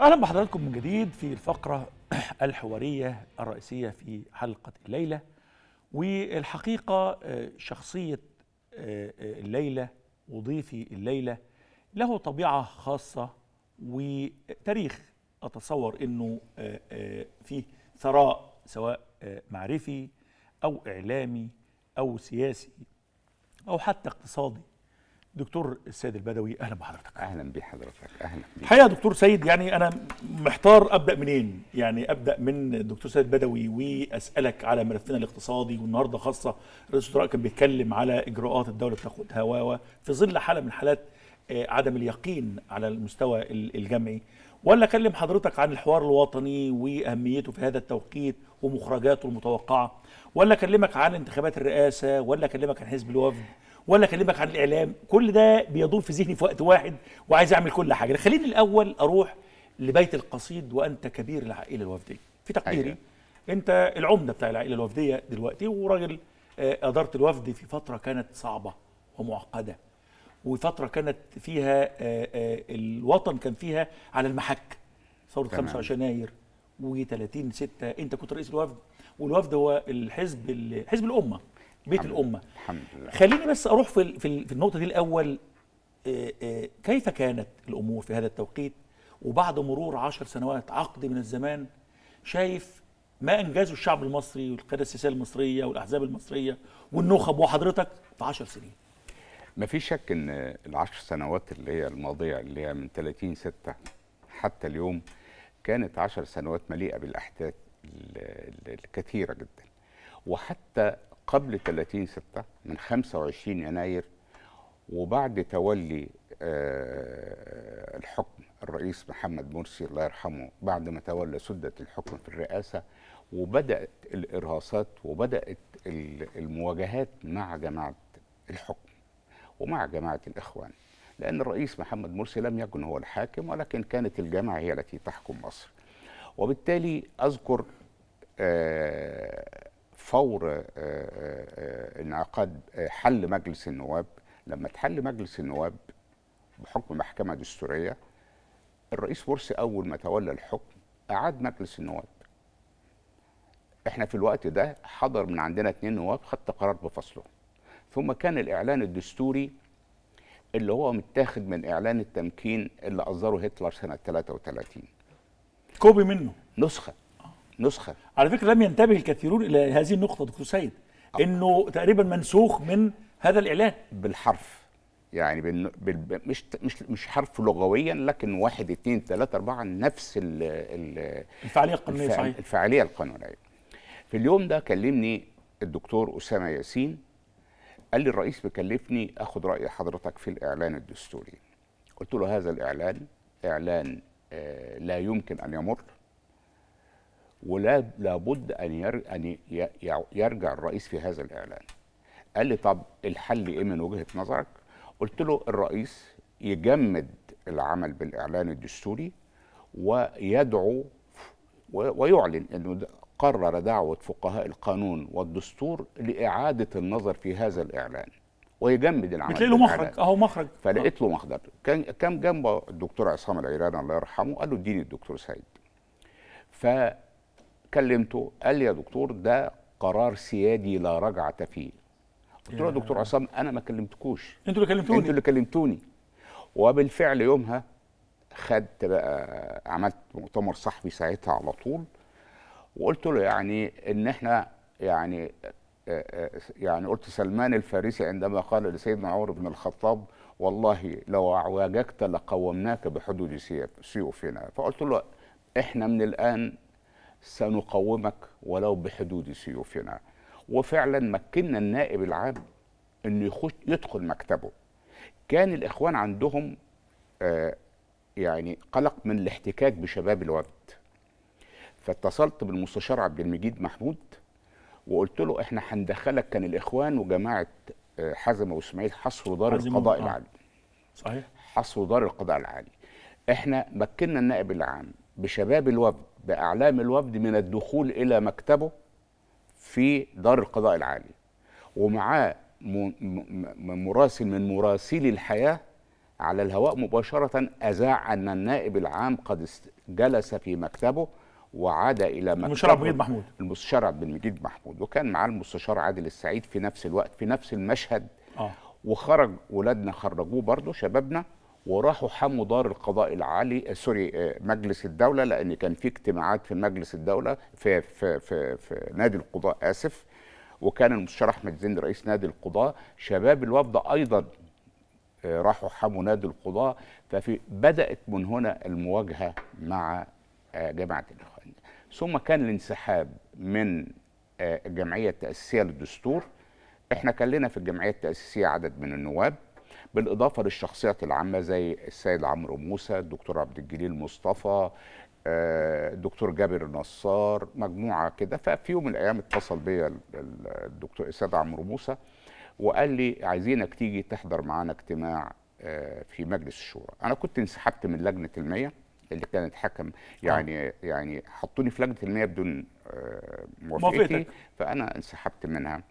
اهلا بحضراتكم من جديد في الفقره الحواريه الرئيسيه في حلقه الليله والحقيقه آه، شخصيه آه، آه، الليله وضيفي الليله له طبيعه خاصه وتاريخ اتصور انه فيه ثراء سواء معرفي او اعلامي او سياسي او حتى اقتصادي دكتور السيد البدوي اهلا بحضرتك اهلا بحضرتك اهلا بيك الحقيقه دكتور سيد يعني انا محتار ابدا منين يعني ابدا من الدكتور سيد البدوي واسالك على ملفنا الاقتصادي والنهارده خاصه رئيس الوزراء كان بيتكلم على اجراءات الدوله بتاخدها و في ظل حاله من حالات آه، عدم اليقين على المستوى الجمعي ولا اكلم حضرتك عن الحوار الوطني واهميته في هذا التوقيت ومخرجاته المتوقعه ولا اكلمك عن انتخابات الرئاسه ولا اكلمك عن حزب الوفد ولا اكلمك عن الاعلام كل ده بيدور في ذهني في وقت واحد وعايز اعمل كل حاجه خليني الاول اروح لبيت القصيد وانت كبير العائله الوفديه في تقديري أيوة. انت العمده بتاع العائله الوفديه دلوقتي وراجل آه، اداره الوفد في فتره كانت صعبه ومعقده وفتره كانت فيها آه، آه، الوطن كان فيها على المحك ثوره 25 يناير و 30 6 انت كنت رئيس الوفد والوفد هو الحزب حزب الامه بيت الحمد الامه الحمد لله خليني بس اروح في في النقطه دي الاول آه، آه، كيف كانت الامور في هذا التوقيت وبعد مرور عشر سنوات عقد من الزمان شايف ما انجزه الشعب المصري والقياده السياسيه المصريه والاحزاب المصريه والنخب وحضرتك في 10 سنين. ما في شك ان العشر سنوات اللي هي الماضيه اللي هي من 30 6 حتى اليوم كانت 10 سنوات مليئه بالاحداث الكثيره جدا. وحتى قبل 30 6 من 25 يناير وبعد تولي آه، الحكم الرئيس محمد مرسي الله يرحمه بعد ما تولى سدة الحكم في الرئاسة وبدأت الإرهاصات وبدأت المواجهات مع جماعة الحكم ومع جماعة الإخوان لأن الرئيس محمد مرسي لم يكن هو الحاكم ولكن كانت الجامعة هي التي تحكم مصر وبالتالي أذكر آه، فور آه، آه، آه، انعقاد حل مجلس النواب لما اتحل مجلس النواب بحكم محكمة دستورية الرئيس مرسي أول ما تولى الحكم أعاد مجلس النواب احنا في الوقت ده حضر من عندنا اتنين نواب خدت قرار بفصله ثم كان الإعلان الدستوري اللي هو متاخد من إعلان التمكين اللي أصدره هتلر سنة 33 كوبي منه نسخة نسخه على فكره لم ينتبه الكثيرون الى هذه النقطه دكتور سيد انه تقريبا منسوخ من هذا الاعلان بالحرف يعني بال... بال... مش مش مش حرف لغويا لكن واحد اثنين ثلاثة أربعة نفس ال... ال... الفعالية القانونية الفع... صحيح الفعالية القانونية في اليوم ده كلمني الدكتور أسامة ياسين قال لي الرئيس مكلفني أخد رأي حضرتك في الإعلان الدستوري قلت له هذا الإعلان إعلان آه، لا يمكن أن يمر ولا لابد ان يرجع الرئيس في هذا الاعلان. قال لي طب الحل ايه من وجهه نظرك؟ قلت له الرئيس يجمد العمل بالاعلان الدستوري ويدعو ويعلن انه قرر دعوه فقهاء القانون والدستور لاعاده النظر في هذا الاعلان ويجمد العمل بتلاقي له مخرج اهو مخرج فلقيت له مخرج كان كان جنبه الدكتور عصام العيران الله يرحمه قال له اديني الدكتور سعيد ف كلمته قال لي يا دكتور ده قرار سيادي لا رجعه فيه قلت له يا دكتور عصام انا ما كلمتكوش انتوا اللي كلمتوني انتوا اللي كلمتوني وبالفعل يومها خدت بقى عملت مؤتمر صحفي ساعتها على طول وقلت له يعني ان احنا يعني يعني قلت سلمان الفارسي عندما قال لسيدنا عمر بن الخطاب والله لو اعوجكت لقومناك بحدود سيوفنا فقلت له احنا من الان سنقومك ولو بحدود سيوفنا وفعلا مكنا النائب العام انه يخش يدخل مكتبه كان الاخوان عندهم آه يعني قلق من الاحتكاك بشباب الوفد فاتصلت بالمستشار عبد المجيد محمود وقلت له احنا هندخلك كان الاخوان وجماعه آه، حزم واسماعيل حصروا دار القضاء آه. العالي صحيح حصروا دار القضاء العالي احنا مكنا النائب العام بشباب الوفد باعلام الوفد من الدخول الى مكتبه في دار القضاء العالي ومعاه مراسل من مراسلي الحياه على الهواء مباشره اذاع ان النائب العام قد جلس في مكتبه وعاد الى مكتبه المستشار عبد المجيد محمود المستشار عبد المجيد محمود وكان معاه المستشار عادل السعيد في نفس الوقت في نفس المشهد آه. وخرج ولادنا خرجوه برضه شبابنا وراحوا حموا دار القضاء العالي آه، سوري آه، مجلس الدوله لان كان في اجتماعات في مجلس الدوله في في في, في نادي القضاء اسف وكان المستشار احمد زين رئيس نادي القضاء شباب الوفد ايضا آه، راحوا حموا نادي القضاء ففي بدات من هنا المواجهه مع جماعه الاخوان ثم كان الانسحاب من الجمعيه التاسيسيه للدستور احنا كان لنا في الجمعيه التاسيسيه عدد من النواب بالاضافه للشخصيات العامه زي السيد عمرو موسى الدكتور عبد الجليل مصطفى آه، الدكتور جابر نصار مجموعه كده ففي يوم من الايام اتصل بيا الدكتور السيد عمرو موسى وقال لي عايزينك تيجي تحضر معانا اجتماع آه، في مجلس الشورى انا كنت انسحبت من لجنه المية اللي كانت حكم آه. يعني يعني حطوني في لجنه المية بدون موافقتي فانا انسحبت منها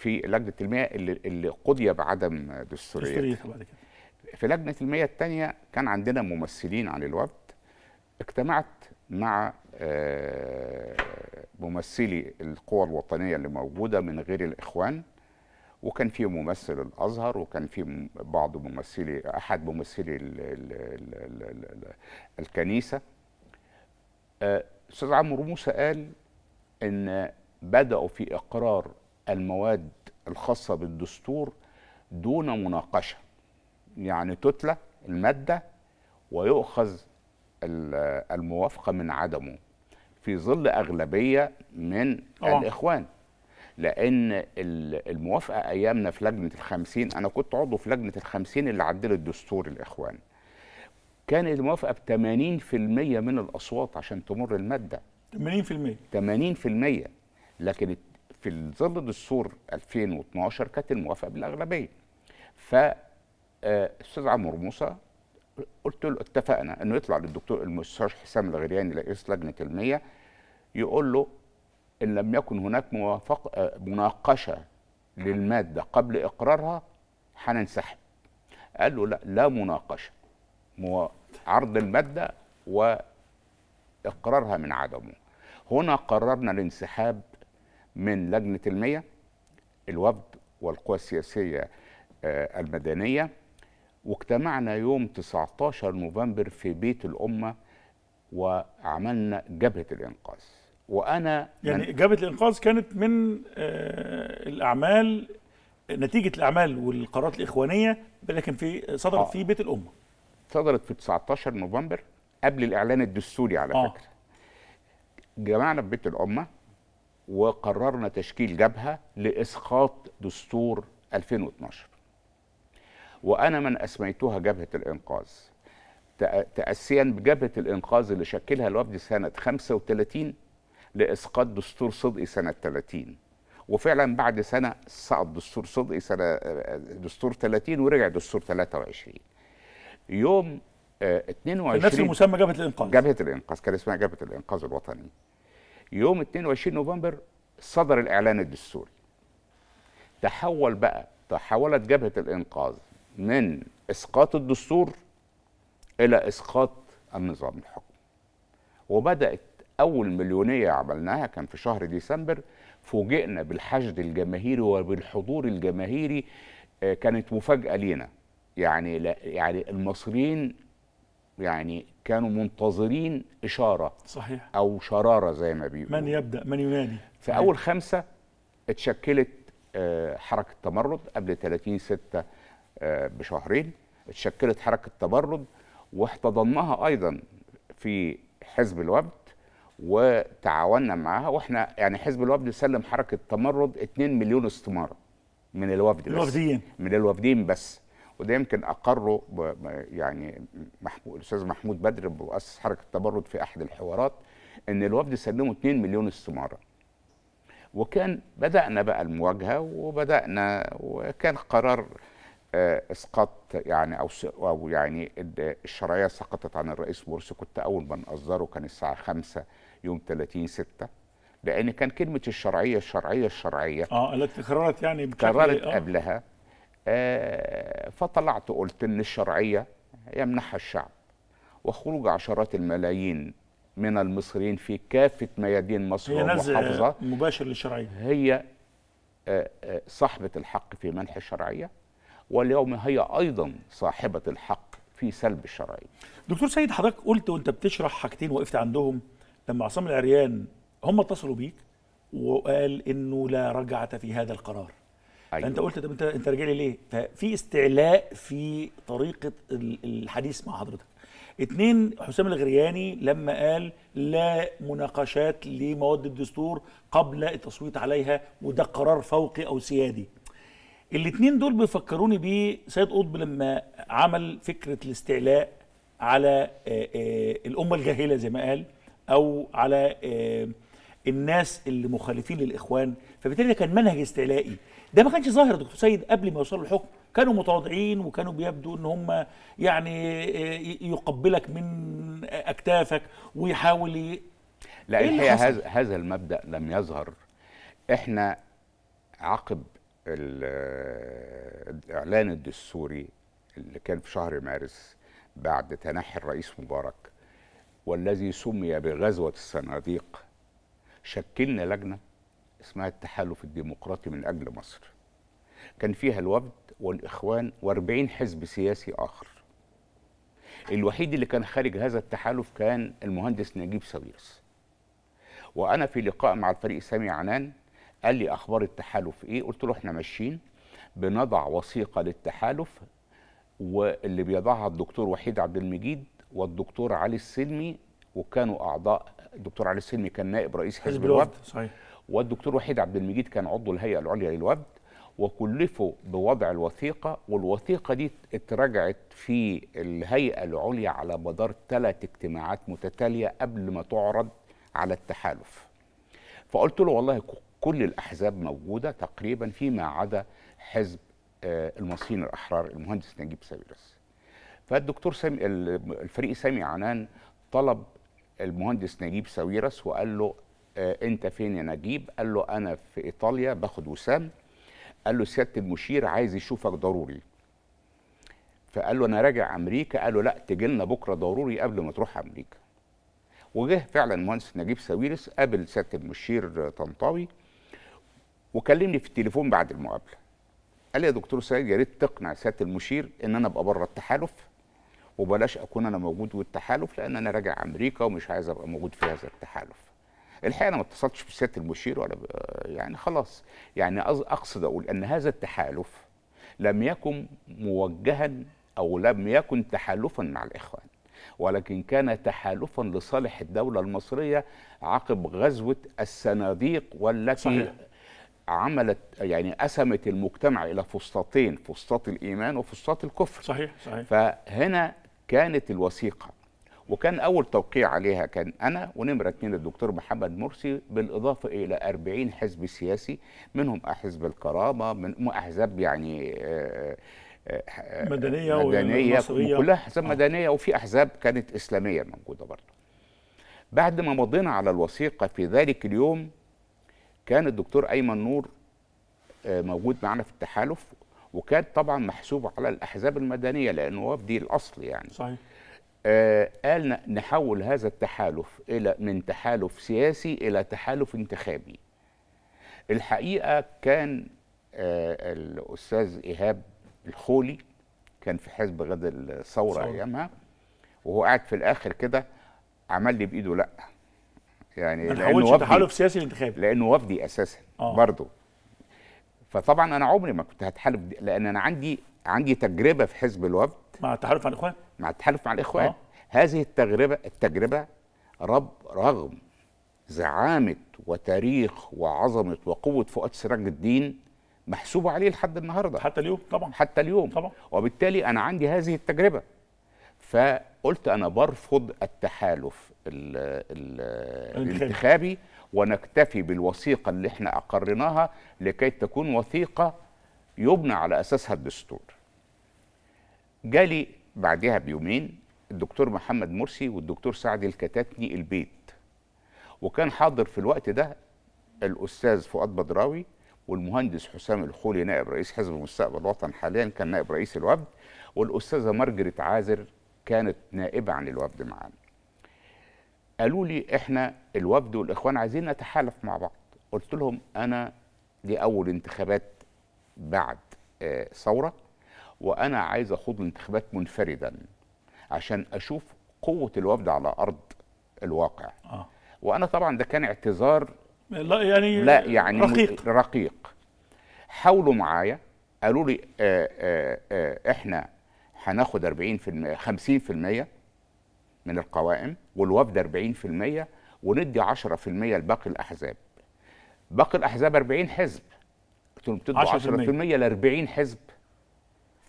في لجنه المياه اللي, اللي قضي بعدم كده في لجنه المياه الثانيه كان عندنا ممثلين عن الوفد اجتمعت مع آه، ممثلي القوى الوطنيه اللي موجوده من غير الاخوان وكان في ممثل الازهر وكان في بعض ممثلي احد ممثلي الـ الـ الـ الـ الـ الكنيسه آه، استاذ عمرو موسى قال ان بداوا في اقرار المواد الخاصة بالدستور دون مناقشة يعني تتلى المادة ويؤخذ الموافقة من عدمه في ظل أغلبية من أوه. الإخوان لأن الموافقة أيامنا في لجنة الخمسين أنا كنت عضو في لجنة الخمسين اللي عدلت دستور الإخوان كان الموافقة ب 80% من الأصوات عشان تمر المادة 80% 80% لكن في ظل دستور 2012 كانت الموافقه بالاغلبيه ف آه، استاذ عمرو موسى قلت له اتفقنا انه يطلع للدكتور المستشار حسام الغرياني رئيس لجنه المية يقول له ان لم يكن هناك موافق آه، مناقشه للماده قبل اقرارها هننسحب قال له لا لا مناقشه عرض الماده واقرارها من عدمه هنا قررنا الانسحاب من لجنه المياه الوفد والقوى السياسيه آه، المدنيه واجتمعنا يوم 19 نوفمبر في بيت الامه وعملنا جبهه الانقاذ وانا يعني جبهه الانقاذ كانت من آه، الاعمال نتيجه الاعمال والقرارات الاخوانيه لكن في صدرت آه. في بيت الامه صدرت في 19 نوفمبر قبل الاعلان الدستوري على آه. فكره جمعنا في بيت الامه وقررنا تشكيل جبهة لإسقاط دستور 2012 وأنا من أسميتها جبهة الإنقاذ تأسيا بجبهة الإنقاذ اللي شكلها الوفد سنة 35 لإسقاط دستور صدقي سنة 30 وفعلا بعد سنة سقط دستور صدقي سنة آه، دستور 30 ورجع دستور 23 يوم 22 آه، نفس المسمى جبهة الإنقاذ جبهة الإنقاذ كان اسمها جبهة الإنقاذ الوطني يوم 22 نوفمبر صدر الإعلان الدستوري تحول بقى تحولت جبهة الإنقاذ من إسقاط الدستور إلى إسقاط النظام الحكم وبدأت أول مليونية عملناها كان في شهر ديسمبر فوجئنا بالحشد الجماهيري وبالحضور الجماهيري آه، كانت مفاجأة لينا يعني يعني المصريين يعني كانوا منتظرين إشارة صحيح أو شرارة زي ما بيقولوا من يبدأ من ينادي في أول خمسة اتشكلت آه، حركة تمرد قبل 30 6 آه، بشهرين اتشكلت حركة تمرد واحتضناها أيضا في حزب الوفد وتعاوننا معاها واحنا يعني حزب الوفد سلم حركه تمرد 2 مليون استماره من الوفد بس الوفديين من الوفدين بس وده يمكن اقره يعني محمود الاستاذ محمود بدر مؤسس حركه التبرد في احد الحوارات ان الوفد سلمه 2 مليون استماره وكان بدانا بقى المواجهه وبدانا وكان قرار آه، اسقاط يعني او او يعني الشرعيه سقطت عن الرئيس مرسي كنت اول من اصدره كان الساعه 5 يوم 30 6 لان كان كلمه الشرعيه الشرعيه الشرعيه اه التي يعني تكررت يعني إيه؟ قررت آه. قبلها آه، فطلعت قلت إن الشرعية يمنحها الشعب وخروج عشرات الملايين من المصريين في كافة ميادين مصر هي مباشر للشرعية هي آه، آه، صاحبة الحق في منح الشرعية واليوم هي أيضا صاحبة الحق في سلب الشرعية دكتور سيد حضرتك قلت وانت بتشرح حاجتين وقفت عندهم لما عصام العريان هم اتصلوا بيك وقال انه لا رجعه في هذا القرار أيوة. فانت قلت طب انت انت راجع لي ليه ففي استعلاء في طريقه الحديث مع حضرتك اتنين حسام الغرياني لما قال لا مناقشات لمواد الدستور قبل التصويت عليها وده قرار فوقي او سيادي الاتنين دول بيفكروني بيه سيد قطب لما عمل فكره الاستعلاء على الامه الجاهله زي ما قال او على الناس اللي مخالفين للاخوان فبالتالي كان منهج استعلائي ده ما كانش ظاهر يا دكتور سيد قبل ما يوصلوا الحكم كانوا متواضعين وكانوا بيبدو ان هم يعني آه، يقبلك من اكتافك ويحاول ي... لا إيه الحقيقه هذا هذا المبدا لم يظهر احنا عقب الاعلان الدستوري اللي كان في شهر مارس بعد تنحي الرئيس مبارك والذي سمي بغزوه الصناديق شكلنا لجنه اسمها التحالف الديمقراطي من أجل مصر كان فيها الوفد والإخوان و40 حزب سياسي آخر الوحيد اللي كان خارج هذا التحالف كان المهندس نجيب ساويرس وأنا في لقاء مع الفريق سامي عنان قال لي أخبار التحالف إيه قلت له إحنا ماشيين بنضع وثيقة للتحالف واللي بيضعها الدكتور وحيد عبد المجيد والدكتور علي السلمي وكانوا أعضاء الدكتور علي السلمي كان نائب رئيس حزب الوفد صحيح والدكتور وحيد عبد المجيد كان عضو الهيئه العليا للوفد وكلفوا بوضع الوثيقه والوثيقه دي اتراجعت في الهيئه العليا على مدار ثلاث اجتماعات متتاليه قبل ما تعرض على التحالف فقلت له والله كل الاحزاب موجوده تقريبا فيما عدا حزب آه، المصريين الاحرار المهندس نجيب ساويرس فالدكتور سامي الفريق سامي عنان طلب المهندس نجيب ساويرس وقال له آه، انت فين يا نجيب قال له انا في ايطاليا باخد وسام قال له سياده المشير عايز يشوفك ضروري فقال له انا راجع امريكا قال له لا تجي لنا بكره ضروري قبل ما تروح امريكا وجه فعلا المهندس نجيب ساويرس قابل سياده المشير طنطاوي وكلمني في التليفون بعد المقابله قال لي يا دكتور سعيد يا ريت تقنع سياده المشير ان انا ابقى بره التحالف وبلاش اكون انا موجود والتحالف لان انا راجع امريكا ومش عايز ابقى موجود في هذا التحالف الحقيقه انا ما اتصلتش بسياده المشير ولا يعني خلاص يعني اقصد اقول ان هذا التحالف لم يكن موجها او لم يكن تحالفا مع الاخوان ولكن كان تحالفا لصالح الدوله المصريه عقب غزوه الصناديق والتي صحيح. عملت يعني قسمت المجتمع الى فسطاطين فسطاط الايمان وفسطاط الكفر صحيح صحيح فهنا كانت الوثيقه وكان اول توقيع عليها كان انا ونمره اثنين الدكتور محمد مرسي بالاضافه الى 40 حزب سياسي منهم حزب الكرامه من احزاب يعني آه، آه، آه، مدنيه مدنيه وكلها احزاب مدنيه وفي احزاب كانت اسلاميه موجوده برضه بعد ما مضينا على الوثيقه في ذلك اليوم كان الدكتور ايمن نور موجود معنا في التحالف وكان طبعا محسوب على الاحزاب المدنيه لانه هو الاصل يعني صحيح آه، قال نحول هذا التحالف إلى من تحالف سياسي إلى تحالف انتخابي الحقيقة كان آه، الأستاذ إيهاب الخولي كان في حزب غد الثورة أيامها وهو قاعد في الآخر كده عمل لي بإيده لأ يعني ما لأنه وفدي تحالف سياسي انتخابي لأنه وفدي أساسا آه. برضه فطبعا أنا عمري ما كنت هتحالف لأن أنا عندي عندي تجربة في حزب الوفد مع التحالف مع الإخوان مع التحالف مع الاخوان أوه. هذه التجربه التجربه رب رغم زعامه وتاريخ وعظمه وقوه فؤاد سراج الدين محسوبه عليه لحد النهارده حتى اليوم طبعا حتى اليوم طبعا وبالتالي انا عندي هذه التجربه فقلت انا برفض التحالف ال ال الانتخابي ونكتفي بالوثيقه اللي احنا اقرناها لكي تكون وثيقه يبنى على اساسها الدستور جالي بعدها بيومين الدكتور محمد مرسي والدكتور سعد الكتاتني البيت وكان حاضر في الوقت ده الاستاذ فؤاد بدراوي والمهندس حسام الخولي نائب رئيس حزب مستقبل الوطن حاليا كان نائب رئيس الوفد والاستاذه مارجريت عازر كانت نائبه عن الوفد معانا قالوا لي احنا الوفد والاخوان عايزين نتحالف مع بعض قلت لهم انا دي اول انتخابات بعد آه، ثوره وانا عايز اخوض الانتخابات منفردا عشان اشوف قوه الوفد على ارض الواقع آه. وانا طبعا ده كان اعتذار لا يعني لا يعني رقيق رقيق حاولوا معايا قالوا لي آآ آه، آآ آه، آه، احنا هناخد 40% 50% من القوائم والوفد 40% وندي 10% لباقي الاحزاب باقي الاحزاب 40 حزب قلت لهم بتدوا 10%, 10 ل 40 حزب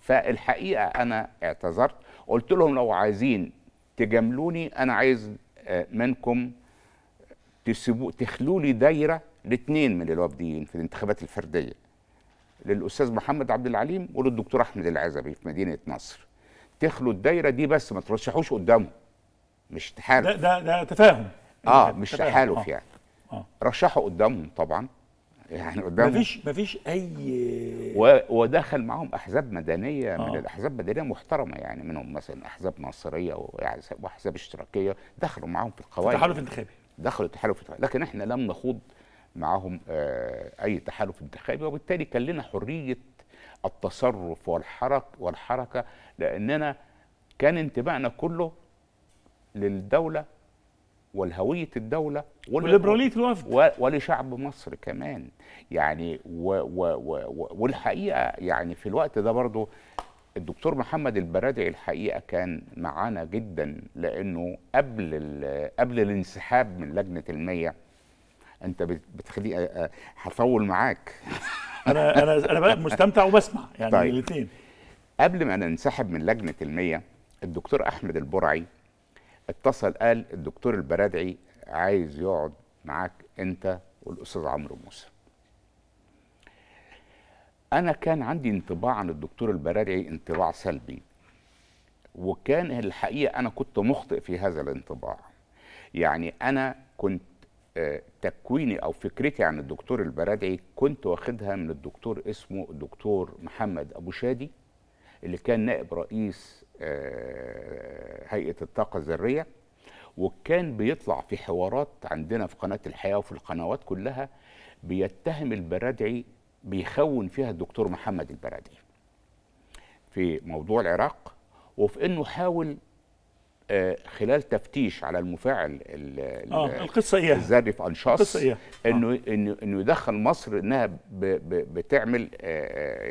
فالحقيقه انا اعتذرت قلت لهم لو عايزين تجاملوني انا عايز آه، منكم تسيبوا تخلوا لي دايره لاثنين من الوفديين في الانتخابات الفرديه للاستاذ محمد عبد العليم وللدكتور احمد العزبي في مدينه نصر تخلوا الدايره دي بس ما ترشحوش قدامهم مش تحالف ده ده, ده تفاهم اه مش تفاهم. تحالف آه. يعني آه. رشحوا قدامهم طبعا يعني قدامه مفيش مفيش اي ودخل معاهم احزاب مدنيه آه. من الاحزاب المدنيه محترمه يعني منهم مثلا احزاب ناصريه واحزاب اشتراكيه دخلوا معاهم في القواعد تحالف انتخابي دخلوا تحالف انتخابي لكن احنا لم نخوض معاهم آه اي تحالف انتخابي وبالتالي كان لنا حريه التصرف والحرك والحركه لاننا كان انتباهنا كله للدوله ولهويه الدوله ولليبراليه الوفد ولشعب مصر كمان يعني و و و والحقيقه يعني في الوقت ده برضه الدكتور محمد البرادعي الحقيقه كان معانا جدا لانه قبل قبل الانسحاب من لجنه المية انت بتخليني هطول معاك انا انا انا مستمتع وبسمع يعني طيب. الاثنين قبل ما ننسحب من لجنه المية الدكتور احمد البرعي اتصل قال الدكتور البرادعي عايز يقعد معاك انت والاستاذ عمرو موسى انا كان عندي انطباع عن الدكتور البرادعي انطباع سلبي وكان الحقيقه انا كنت مخطئ في هذا الانطباع يعني انا كنت آه، تكويني او فكرتي عن الدكتور البرادعي كنت واخدها من الدكتور اسمه الدكتور محمد ابو شادي اللي كان نائب رئيس آه، هيئه الطاقه الذريه وكان بيطلع في حوارات عندنا في قناه الحياه وفي القنوات كلها بيتهم البرادعي بيخون فيها الدكتور محمد البرادعي في موضوع العراق وفي انه حاول آه، خلال تفتيش على المفاعل آه القصه الذري في انشاص إيه. انه آه. انه يدخل مصر انها بتعمل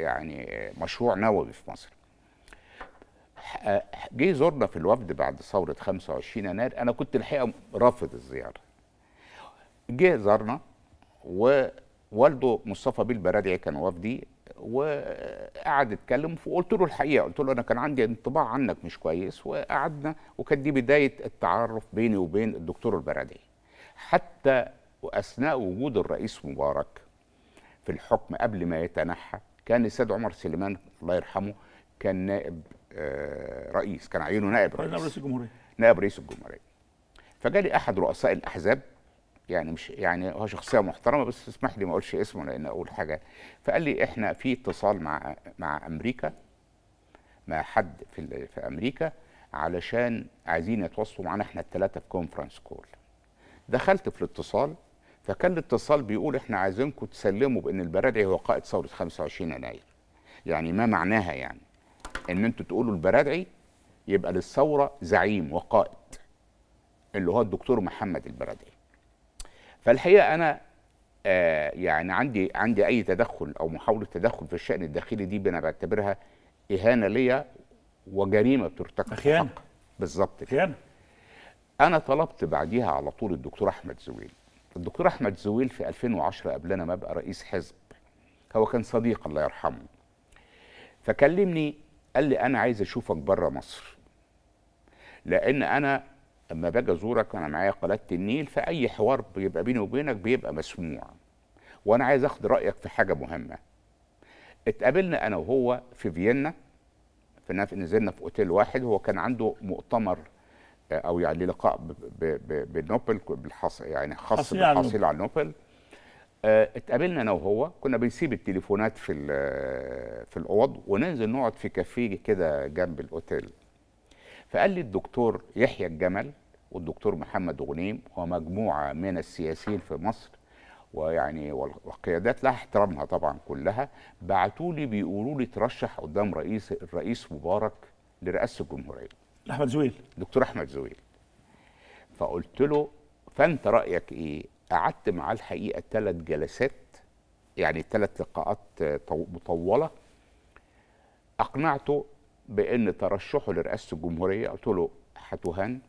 يعني مشروع نووي في مصر جه زورنا في الوفد بعد ثوره 25 يناير انا كنت الحقيقه رافض الزياره جه زارنا ووالده مصطفى بيه البرادعي كان وفدي وقعد اتكلم وقلت له الحقيقه قلت له انا كان عندي انطباع عنك مش كويس وقعدنا وكانت دي بدايه التعرف بيني وبين الدكتور البرادعي حتى واثناء وجود الرئيس مبارك في الحكم قبل ما يتنحى كان السيد عمر سليمان الله يرحمه كان نائب آه، رئيس كان عينه نائب رئيس نائب رئيس الجمهوريه نائب رئيس الجمهوريه فجالي احد رؤساء الاحزاب يعني مش يعني هو شخصيه محترمه بس اسمح لي ما اقولش اسمه لان اقول حاجه فقال لي احنا في اتصال مع مع امريكا مع حد في في امريكا علشان عايزين يتواصلوا معانا احنا الثلاثه في كونفرنس كول دخلت في الاتصال فكان الاتصال بيقول احنا عايزينكم تسلموا بان البرادعي هو قائد ثوره 25 يناير يعني ما معناها يعني ان انتوا تقولوا البرادعي يبقى للثوره زعيم وقائد اللي هو الدكتور محمد البرادعي فالحقيقه انا آه يعني عندي عندي اي تدخل او محاوله تدخل في الشان الداخلي دي انا بعتبرها اهانه ليا وجريمه بترتكب خيانه بالظبط خيانه انا طلبت بعديها على طول الدكتور احمد زويل الدكتور احمد زويل في 2010 قبل انا ما ابقى رئيس حزب هو كان صديق الله يرحمه فكلمني قال لي انا عايز اشوفك بره مصر لان انا لما باجي ازورك انا معايا قناه النيل فاي حوار بيبقى بيني وبينك بيبقى مسموع وانا عايز اخد رايك في حاجه مهمه اتقابلنا انا وهو في فيينا نزلنا في اوتيل واحد هو كان عنده مؤتمر آه، او يعني لقاء بنوبل بالحص يعني خاص بالحصيل على نوبل آه، اتقابلنا انا وهو كنا بنسيب التليفونات في آه، في الاوض وننزل نقعد في كافيه كده جنب الاوتيل فقال لي الدكتور يحيى الجمل والدكتور محمد غنيم ومجموعه من السياسيين في مصر ويعني والقيادات لها احترامها طبعا كلها بعتوا لي بيقولوا لي ترشح قدام رئيس الرئيس مبارك لرئاسه الجمهوريه احمد زويل دكتور احمد زويل فقلت له فانت رايك ايه قعدت معاه الحقيقه ثلاث جلسات يعني ثلاث لقاءات مطوله اقنعته بان ترشحه لرئاسه الجمهوريه قلت له هتهان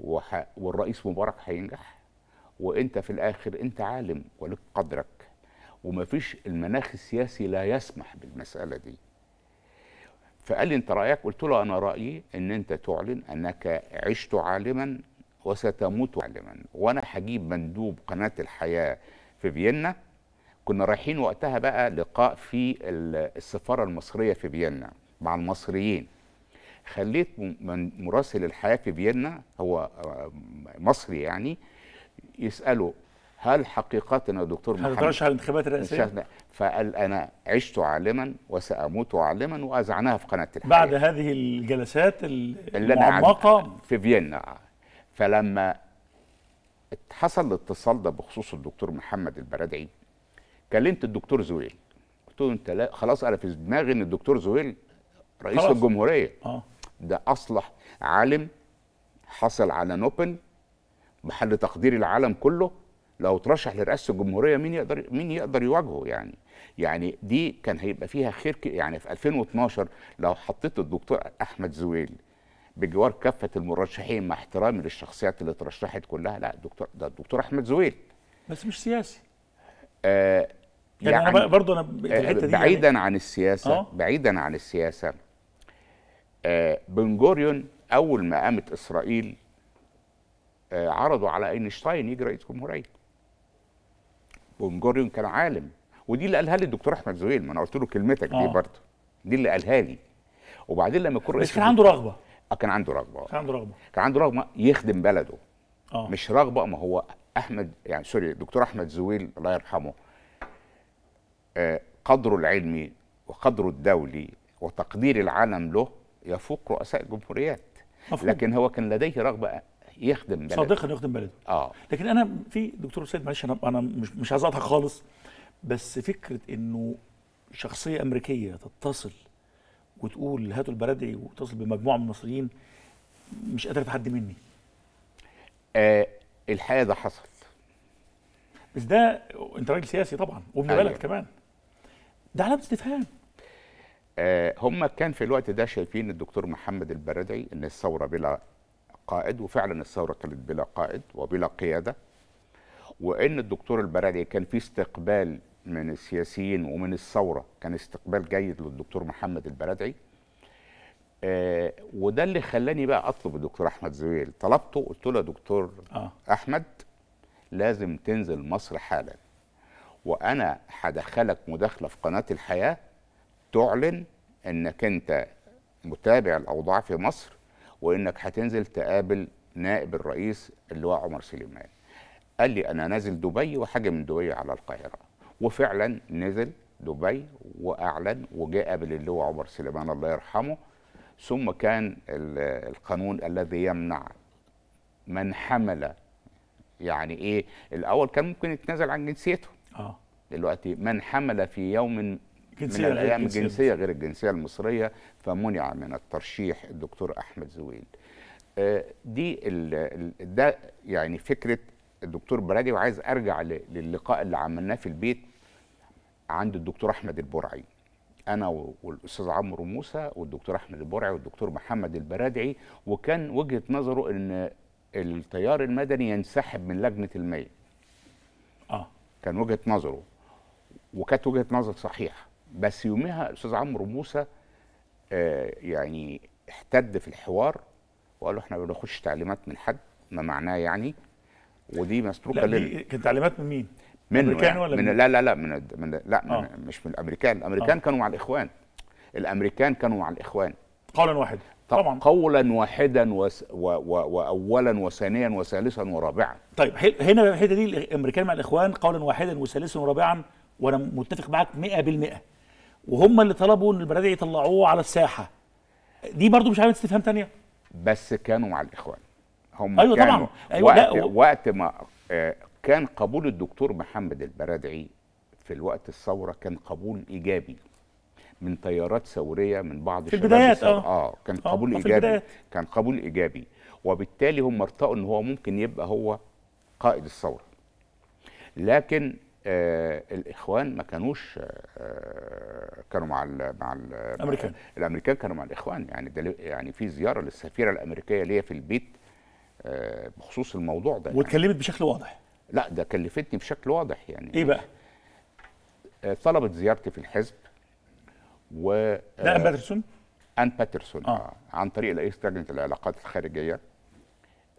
وح... والرئيس مبارك هينجح وانت في الاخر انت عالم ولك قدرك ومفيش المناخ السياسي لا يسمح بالمساله دي فقال لي انت رايك قلت له انا رايي ان انت تعلن انك عشت عالما وستموت عالما وانا هجيب مندوب قناه الحياه في فيينا كنا رايحين وقتها بقى لقاء في السفاره المصريه في فيينا مع المصريين خليت من مراسل الحياه في فيينا هو آه، مصري يعني يساله هل حقيقتنا دكتور محمد هتترشح الانتخابات الرئاسيه فقال انا عشت عالما وساموت عالما واذعناها في قناه الحياه بعد هذه الجلسات المعمقه في فيينا فلما حصل الاتصال ده بخصوص الدكتور محمد البرادعي كلمت الدكتور زويل قلت له انت لا خلاص انا في دماغي ان الدكتور زويل رئيس خلاص. الجمهوريه آه. ده اصلح عالم حصل على نوبل محل تقدير العالم كله لو ترشح لرئاسه الجمهوريه مين يقدر مين يقدر يواجهه يعني يعني دي كان هيبقى فيها خير يعني في 2012 لو حطيت الدكتور احمد زويل بجوار كافه المرشحين مع احترامي للشخصيات اللي اترشحت كلها لا دكتور ده الدكتور احمد زويل بس مش سياسي آه يعني, يعني انا برضه انا في الحته دي آه، يعني بعيدا يعني. عن السياسه أوه. بعيدا عن السياسه آه بن جوريون اول ما قامت اسرائيل آه عرضوا على اينشتاين يجي رئيس جمهوريه بن جوريون كان عالم ودي اللي قالها لي الدكتور احمد زويل ما انا قلت له كلمتك أوه. دي آه. برضه دي اللي قالها لي وبعدين لما يكون رئيس بس كان عنده رغبه آه، كان عنده رغبه كان عنده رغبه كان عنده رغبه يخدم بلده أوه. مش رغبه ما هو احمد يعني سوري الدكتور احمد زويل الله يرحمه آه، قدره العلمي وقدره الدولي وتقدير العالم له يفوق رؤساء الجمهوريات مفهوم. لكن هو كان لديه رغبه يخدم بلده صادقا يخدم بلده اه لكن انا في دكتور سيد معلش انا انا مش مش عايز اقطعك خالص بس فكره انه شخصيه امريكيه تتصل وتقول هاتوا البرادعي واتصل بمجموعه من المصريين مش في تحد مني آه الحقيقه ده حصل بس ده انت راجل سياسي طبعا وابن أيوة. بلد كمان ده علامه استفهام آه هم كان في الوقت ده شايفين الدكتور محمد البرادعي ان الثوره بلا قائد وفعلا الثوره كانت بلا قائد وبلا قياده وان الدكتور البرادعي كان في استقبال من السياسيين ومن الثوره كان استقبال جيد للدكتور محمد البلدعي آه وده اللي خلاني بقى اطلب الدكتور احمد زويل طلبته قلت له يا دكتور آه. احمد لازم تنزل مصر حالا وانا هدخلك مداخله في قناه الحياه تعلن انك انت متابع الاوضاع في مصر وانك هتنزل تقابل نائب الرئيس اللي هو عمر سليمان قال لي انا نازل دبي وحاجه من دبي على القاهره وفعلا نزل دبي واعلن وجاء باللواء عمر سليمان الله يرحمه ثم كان القانون الذي يمنع من حمل يعني ايه الاول كان ممكن يتنازل عن جنسيته اه دلوقتي من حمل في يوم جنسية من الايام غير جنسيه غير الجنسيه المصريه فمنع من الترشيح الدكتور احمد زويل آه، دي ده يعني فكره الدكتور برادي وعايز ارجع للقاء اللي عملناه في البيت عند الدكتور احمد البرعي انا والاستاذ عمرو موسى والدكتور احمد البرعي والدكتور محمد البرادعي وكان وجهه نظره ان التيار المدني ينسحب من لجنه الميل اه كان وجهه نظره وكانت وجهه نظر صحيحه بس يومها الاستاذ عمرو موسى آه يعني احتد في الحوار وقال له احنا ما بنخش تعليمات من حد ما معناه يعني ودي مسروقه لنا كانت تعليمات من مين؟ منه يعني ولا من لا لا لا من, من لا من آه. مش من الامريكان الامريكان آه. كانوا مع الاخوان الامريكان كانوا مع الاخوان قولا واحدا طبعا قولا واحدا وس و و واولا وثانيا وثالثا ورابعا طيب هنا الحته دي الامريكان مع الاخوان قولا واحدا وثالثا ورابعا وانا متفق معاك 100% وهم اللي طلبوا ان البنادق يطلعوه على الساحه دي برضو مش عامل استفهام تانية بس كانوا مع الاخوان هم ايوه كانوا طبعا أيوة وقت, لا. وقت ما آه، كان قبول الدكتور محمد البرادعي في الوقت الثوره كان قبول ايجابي من تيارات ثوريه من بعض في البدايات اه اه كان آه، قبول آه ايجابي البدايات. كان قبول ايجابي وبالتالي هم ارتقوا ان هو ممكن يبقى هو قائد الثوره لكن آه الاخوان ما كانوش آه كانوا مع الـ مع الـ الامريكان الامريكان كانوا مع الاخوان يعني يعني في زياره للسفيره الامريكيه ليا في البيت آه بخصوص الموضوع ده يعني واتكلمت يعني. بشكل واضح لا ده كلفتني بشكل واضح يعني ايه بقى؟ آه، طلبت زيارتي في الحزب و آه، لا ان باترسون؟ ان باترسون آه. آه، عن طريق رئيس لجنه العلاقات الخارجيه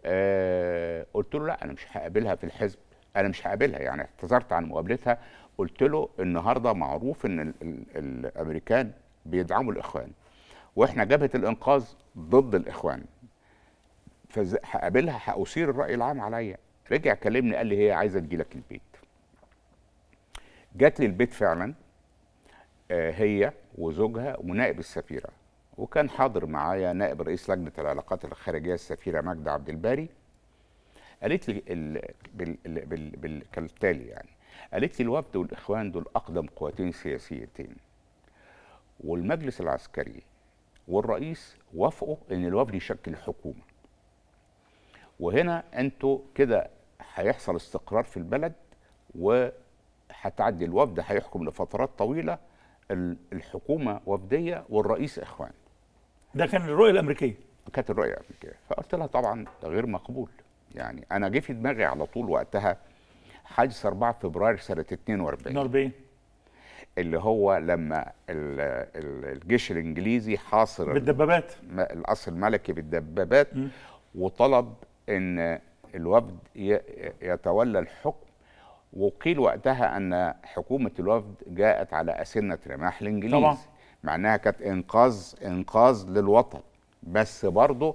آه قلت له لا انا مش هقابلها في الحزب انا مش هقابلها يعني اعتذرت عن مقابلتها قلت له النهارده معروف ان الـ الـ الامريكان بيدعموا الاخوان واحنا جبهه الانقاذ ضد الاخوان فهقابلها هاثير الراي العام عليا رجع كلمني قال لي هي عايزه تجي لك البيت جات لي البيت فعلا آه، هي وزوجها ونائب السفيره وكان حاضر معايا نائب رئيس لجنه العلاقات الخارجيه السفيره ماجده عبد الباري قالت لي كالتالي يعني قالت لي الوفد والاخوان دول اقدم قوتين سياسيتين والمجلس العسكري والرئيس وافقوا ان الوفد يشكل حكومه وهنا انتوا كده هيحصل استقرار في البلد وهتعدي الوفد هيحكم لفترات طويله الحكومه وفديه والرئيس اخوان ده كان الرؤيه الامريكيه كانت الرؤيه الامريكيه فقلت لها طبعا ده غير مقبول يعني انا جه في دماغي على طول وقتها حادث 4 فبراير سنه 42 42 اللي هو لما الجيش الانجليزي حاصر بالدبابات القصر الملكي بالدبابات م. وطلب ان الوفد يتولى الحكم وقيل وقتها ان حكومه الوفد جاءت على اسنه رماح الانجليز طبعا. معناها كانت انقاذ انقاذ للوطن بس برضه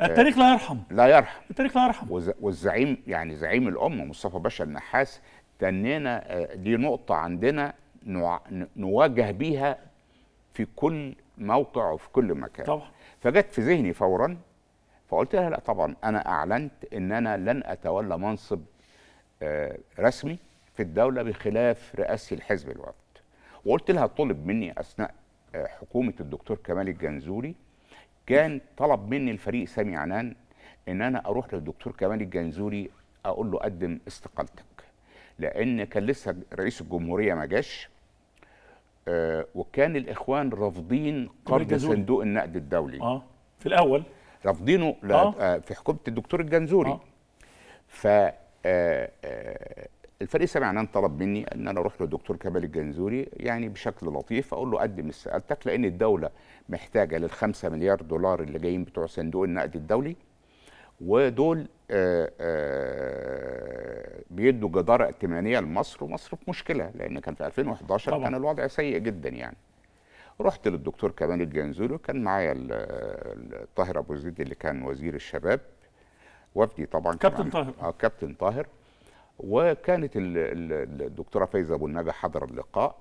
آه، التاريخ لا يرحم لا يرحم التاريخ لا يرحم والزعيم يعني زعيم الامه مصطفى باشا النحاس تنينا آه، دي نقطه عندنا نواجه بيها في كل موقع وفي كل مكان طبعا فجت في ذهني فورا فقلت لها لا طبعا انا اعلنت ان انا لن اتولى منصب آه، رسمي في الدوله بخلاف رئاسي الحزب الوفد وقلت لها طلب مني اثناء آه، حكومه الدكتور كمال الجنزوري كان طلب مني الفريق سامي عنان ان انا اروح للدكتور كمال الجنزوري اقول له قدم استقالتك لان كان لسه رئيس الجمهوريه ما جاش آه، وكان الاخوان رافضين قرض صندوق النقد الدولي اه في الاول رافضينه آه. آه. في حكومه الدكتور الجنزوري آه. ف آه، آه، الفريق سمعني طلب مني ان انا اروح للدكتور كمال الجنزوري يعني بشكل لطيف اقول له قدم استقالتك لان الدوله محتاجه 5 مليار دولار اللي جايين بتوع صندوق النقد الدولي ودول آآ آآ بيدوا جداره ائتمانيه لمصر ومصر في مشكله لان كان في 2011 طبعا. كان الوضع سيء جدا يعني رحت للدكتور كمال الجنزولي كان معايا طاهر ابو زيد اللي كان وزير الشباب وفدي طبعا كابتن طاهر اه كابتن طاهر وكانت الدكتوره فايزه ابو النجا حضر اللقاء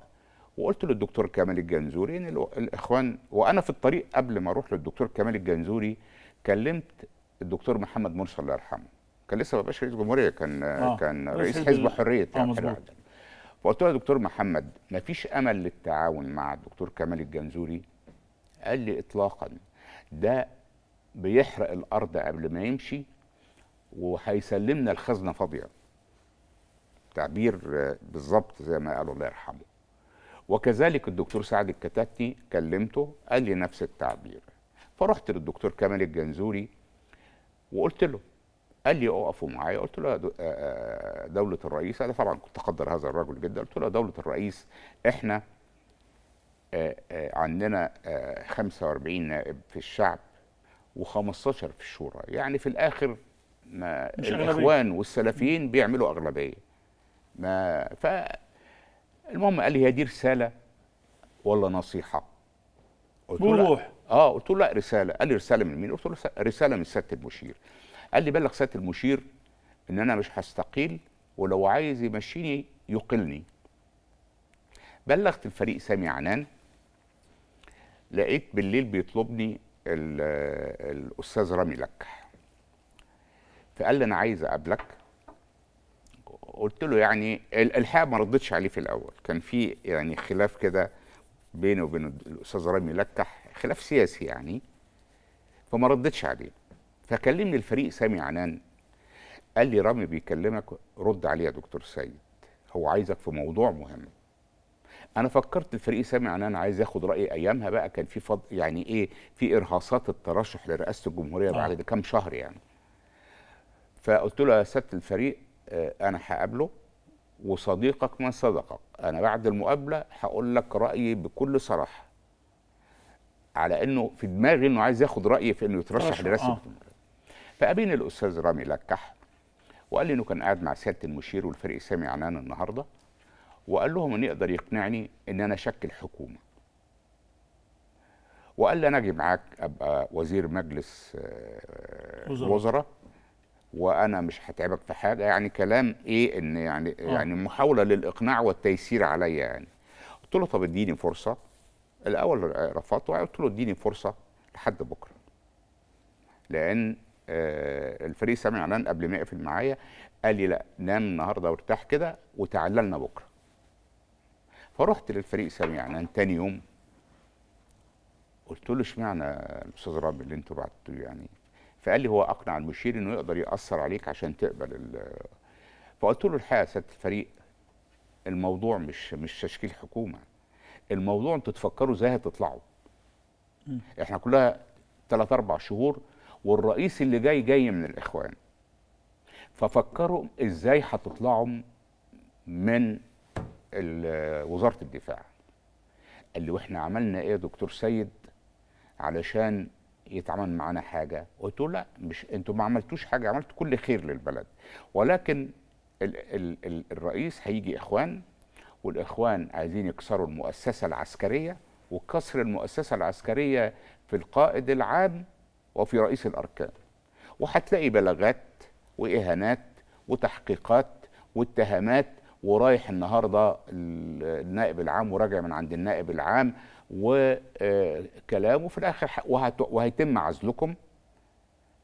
وقلت للدكتور كمال الجنزوري ان الاخوان وانا في الطريق قبل ما اروح للدكتور كمال الجنزوري كلمت الدكتور محمد مرسي الله يرحمه كان لسه ما بقاش رئيس جمهوريه كان آه. كان رئيس حزب حريه آه يعني فقلت له يا دكتور محمد ما فيش امل للتعاون مع الدكتور كمال الجنزوري قال لي اطلاقا ده بيحرق الارض قبل ما يمشي وهيسلمنا الخزنه فاضيه تعبير بالظبط زي ما قالوا الله يرحمه وكذلك الدكتور سعد الكتاتني كلمته قال لي نفس التعبير فرحت للدكتور كمال الجنزوري وقلت له قال لي اقفوا معايا قلت له آه، آه، دولة الرئيس أنا طبعا كنت أقدر هذا الرجل جدا قلت له دولة الرئيس إحنا آه، عندنا 45 نائب في الشعب و15 في الشورى يعني في الآخر ما الإخوان والسلفيين بيعملوا أغلبية ما ف المهم قال لي هي دي رسالة ولا نصيحة؟ قلت له اه قلت له لا رسالة قال لي رسالة من مين؟ قلت له رسالة من سيادة المشير قال لي بلغ سياده المشير ان انا مش هستقيل ولو عايز يمشيني يقلني بلغت الفريق سامي عنان لقيت بالليل بيطلبني الاستاذ رامي لكح فقال لي انا عايز اقابلك قلت له يعني الحقيقه ما ردتش عليه في الاول كان في يعني خلاف كده بيني وبين الاستاذ رامي لكح خلاف سياسي يعني فما ردتش عليه فكلمني الفريق سامي عنان قال لي رامي بيكلمك رد عليه يا دكتور سيد هو عايزك في موضوع مهم انا فكرت الفريق سامي عنان عايز ياخد رايي ايامها بقى كان في فض... يعني ايه في ارهاصات الترشح لرئاسه الجمهوريه بعد ده آه. كام شهر يعني فقلت له يا سياده الفريق آه، انا هقابله وصديقك من صدقك انا بعد المقابله هقول لك رايي بكل صراحه على انه في دماغي انه عايز ياخد رايي في انه يترشح لرئاسه آه. الجمهوريه فقابلني الاستاذ رامي لكح وقال لي انه كان قاعد مع سياده المشير والفريق سامي عنان النهارده وقال لهم انه يقدر يقنعني ان انا اشكل حكومه وقال لي انا اجي معاك ابقى وزير مجلس آه، وزراء وانا مش هتعبك في حاجه يعني كلام ايه ان يعني أوه. يعني محاوله للاقناع والتيسير عليا يعني قلت له طب اديني فرصه الاول رفضت وقلت له اديني فرصه لحد بكره لان آه، الفريق سامي عنان قبل ما يقفل معايا قال لي لا نام النهارده وارتاح كده وتعال لنا بكره فرحت للفريق سامي عنان تاني يوم قلت له اشمعنى الاستاذ رامي اللي انتوا بعتوه يعني فقال لي هو اقنع المشير انه يقدر ياثر عليك عشان تقبل فقلت له الحقيقه يا سياده الفريق الموضوع مش مش تشكيل حكومه الموضوع انتوا تفكروا ازاي هتطلعوا احنا كلها ثلاث اربع شهور والرئيس اللي جاي جاي من الاخوان ففكروا ازاي هتطلعوا من وزاره الدفاع قال لي واحنا عملنا ايه يا دكتور سيد علشان يتعامل معانا حاجه قلت له لا مش انتوا ما عملتوش حاجه عملتوا كل خير للبلد ولكن ال ال ال الرئيس هيجي اخوان والاخوان عايزين يكسروا المؤسسه العسكريه وكسر المؤسسه العسكريه في القائد العام وفي رئيس الأركان وهتلاقي بلاغات وإهانات وتحقيقات واتهامات ورايح النهارده النائب العام وراجع من عند النائب العام وكلامه في الاخر وهيتم عزلكم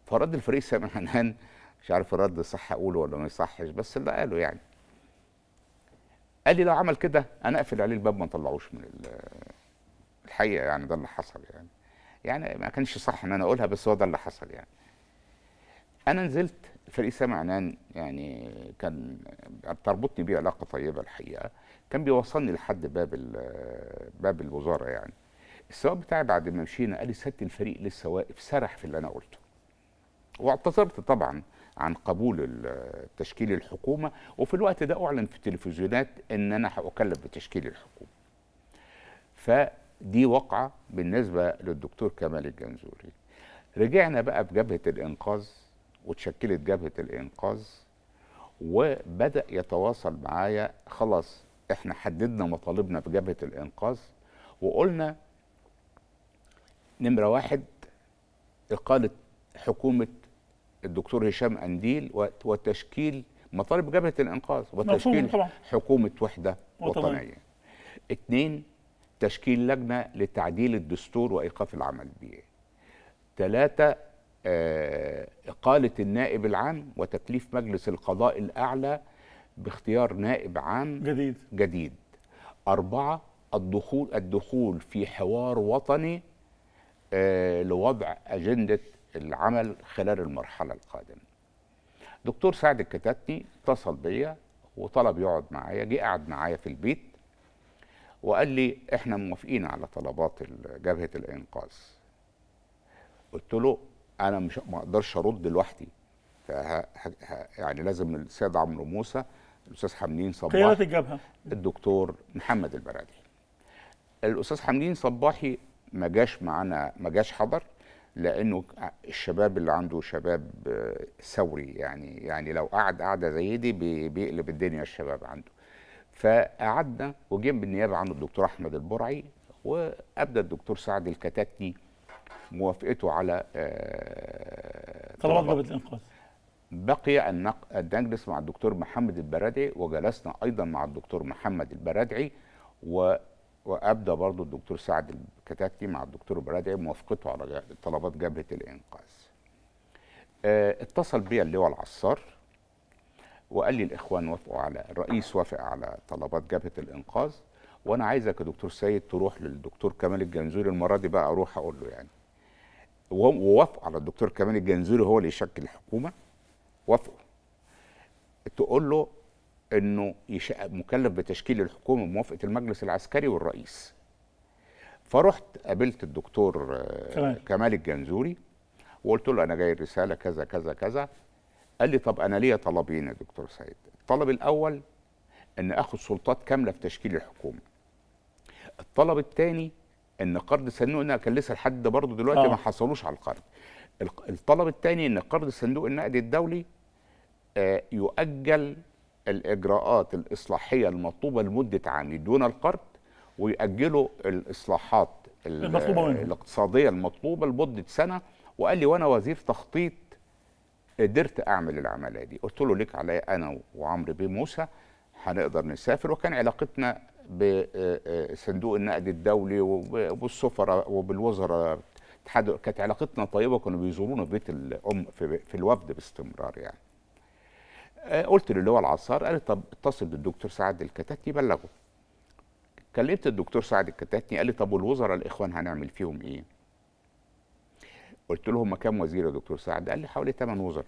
فرد الفريق سامح حنان مش عارف الرد صح اقوله ولا ما يصحش بس اللي قاله يعني قال لي لو عمل كده انا اقفل عليه الباب ما نطلعوش من الحقيقه يعني ده اللي حصل يعني يعني ما كانش صح ان انا اقولها بس هو ده اللي حصل يعني انا نزلت فريق سامع عنان يعني كان تربطني بيه علاقه طيبه الحقيقه كان بيوصلني لحد باب باب الوزاره يعني السواق بتاعي بعد ما مشينا قال لي سياده الفريق لسه واقف سرح في اللي انا قلته واعتذرت طبعا عن قبول تشكيل الحكومه وفي الوقت ده اعلن في التلفزيونات ان انا هاكلف بتشكيل الحكومه ف دي وقعة بالنسبة للدكتور كمال الجنزوري رجعنا بقى بجبهة الإنقاذ وتشكلت جبهة الإنقاذ وبدأ يتواصل معايا خلاص احنا حددنا مطالبنا في جبهة الإنقاذ وقلنا نمرة واحد إقالة حكومة الدكتور هشام أنديل وتشكيل مطالب جبهة الإنقاذ وتشكيل حكومة وحدة وطنية اتنين تشكيل لجنه لتعديل الدستور وايقاف العمل به ثلاثه آه، اقاله النائب العام وتكليف مجلس القضاء الاعلى باختيار نائب عام جديد جديد اربعه الدخول الدخول في حوار وطني آه، لوضع اجنده العمل خلال المرحله القادمه دكتور سعد الكتاتني اتصل بيا وطلب يقعد معايا جه قعد معايا في البيت وقال لي احنا موافقين على طلبات جبهه الانقاذ قلت له انا مش ما اقدرش ارد لوحدي يعني لازم السيد عمرو موسى الاستاذ حمدين صباحي قياده الجبهه الدكتور محمد البرادي الاستاذ حمدين صباحي ما جاش معانا ما جاش حضر لانه الشباب اللي عنده شباب آه، ثوري يعني يعني لو قعد قعده زي دي بيقلب الدنيا الشباب عنده فقعدنا وجينا بالنيابه عنه الدكتور احمد البرعي وابدى الدكتور سعد الكتاتني موافقته على آه، طلبات ضابط الانقاذ بقي ان نجلس مع الدكتور محمد البرادعي وجلسنا ايضا مع الدكتور محمد البرادعي و وابدى برضه الدكتور سعد الكتاتي مع الدكتور برادعي موافقته على طلبات جبهه الانقاذ. آه، اتصل بي اللواء العصار وقال لي الاخوان وافقوا على الرئيس وافق على طلبات جبهه الانقاذ وانا عايزك يا دكتور سيد تروح للدكتور كمال الجنزوري المره دي بقى اروح اقول له يعني ووافقوا على الدكتور كمال الجنزوري هو اللي يشكل الحكومه وافقوا تقول له انه مكلف بتشكيل الحكومه بموافقه المجلس العسكري والرئيس فرحت قابلت الدكتور كمال, آه، كمال الجنزوري وقلت له انا جاي رساله كذا كذا كذا قال لي طب انا ليا طلبين يا دكتور سيد الطلب الاول ان اخد سلطات كامله في تشكيل الحكومه الطلب الثاني ان قرض صندوق كان لسه لحد برضه دلوقتي آه. ما حصلوش على القرض الطلب الثاني ان قرض صندوق النقد الدولي آه يؤجل الاجراءات الاصلاحيه المطلوبه لمده عام دون القرض ويأجلوا الاصلاحات المطلوبة الاقتصاديه المطلوبه لمده سنه وقال لي وانا وزير تخطيط قدرت اعمل العمليه دي قلت له ليك عليا انا وعمرو بيه موسى هنقدر نسافر وكان علاقتنا بصندوق آه، آه، النقد الدولي وبالسفراء وبالوزراء كانت علاقتنا طيبه كانوا بيزورونا في بيت الام في الوفد باستمرار يعني آه، قلت للواء العصار قال طب اتصل بالدكتور سعد الكتاتني بلغه كلمت الدكتور سعد الكتاتني قال لي طب والوزراء الاخوان هنعمل فيهم ايه قلت له كم كام وزير يا دكتور سعد قال لي حوالي 8 وزراء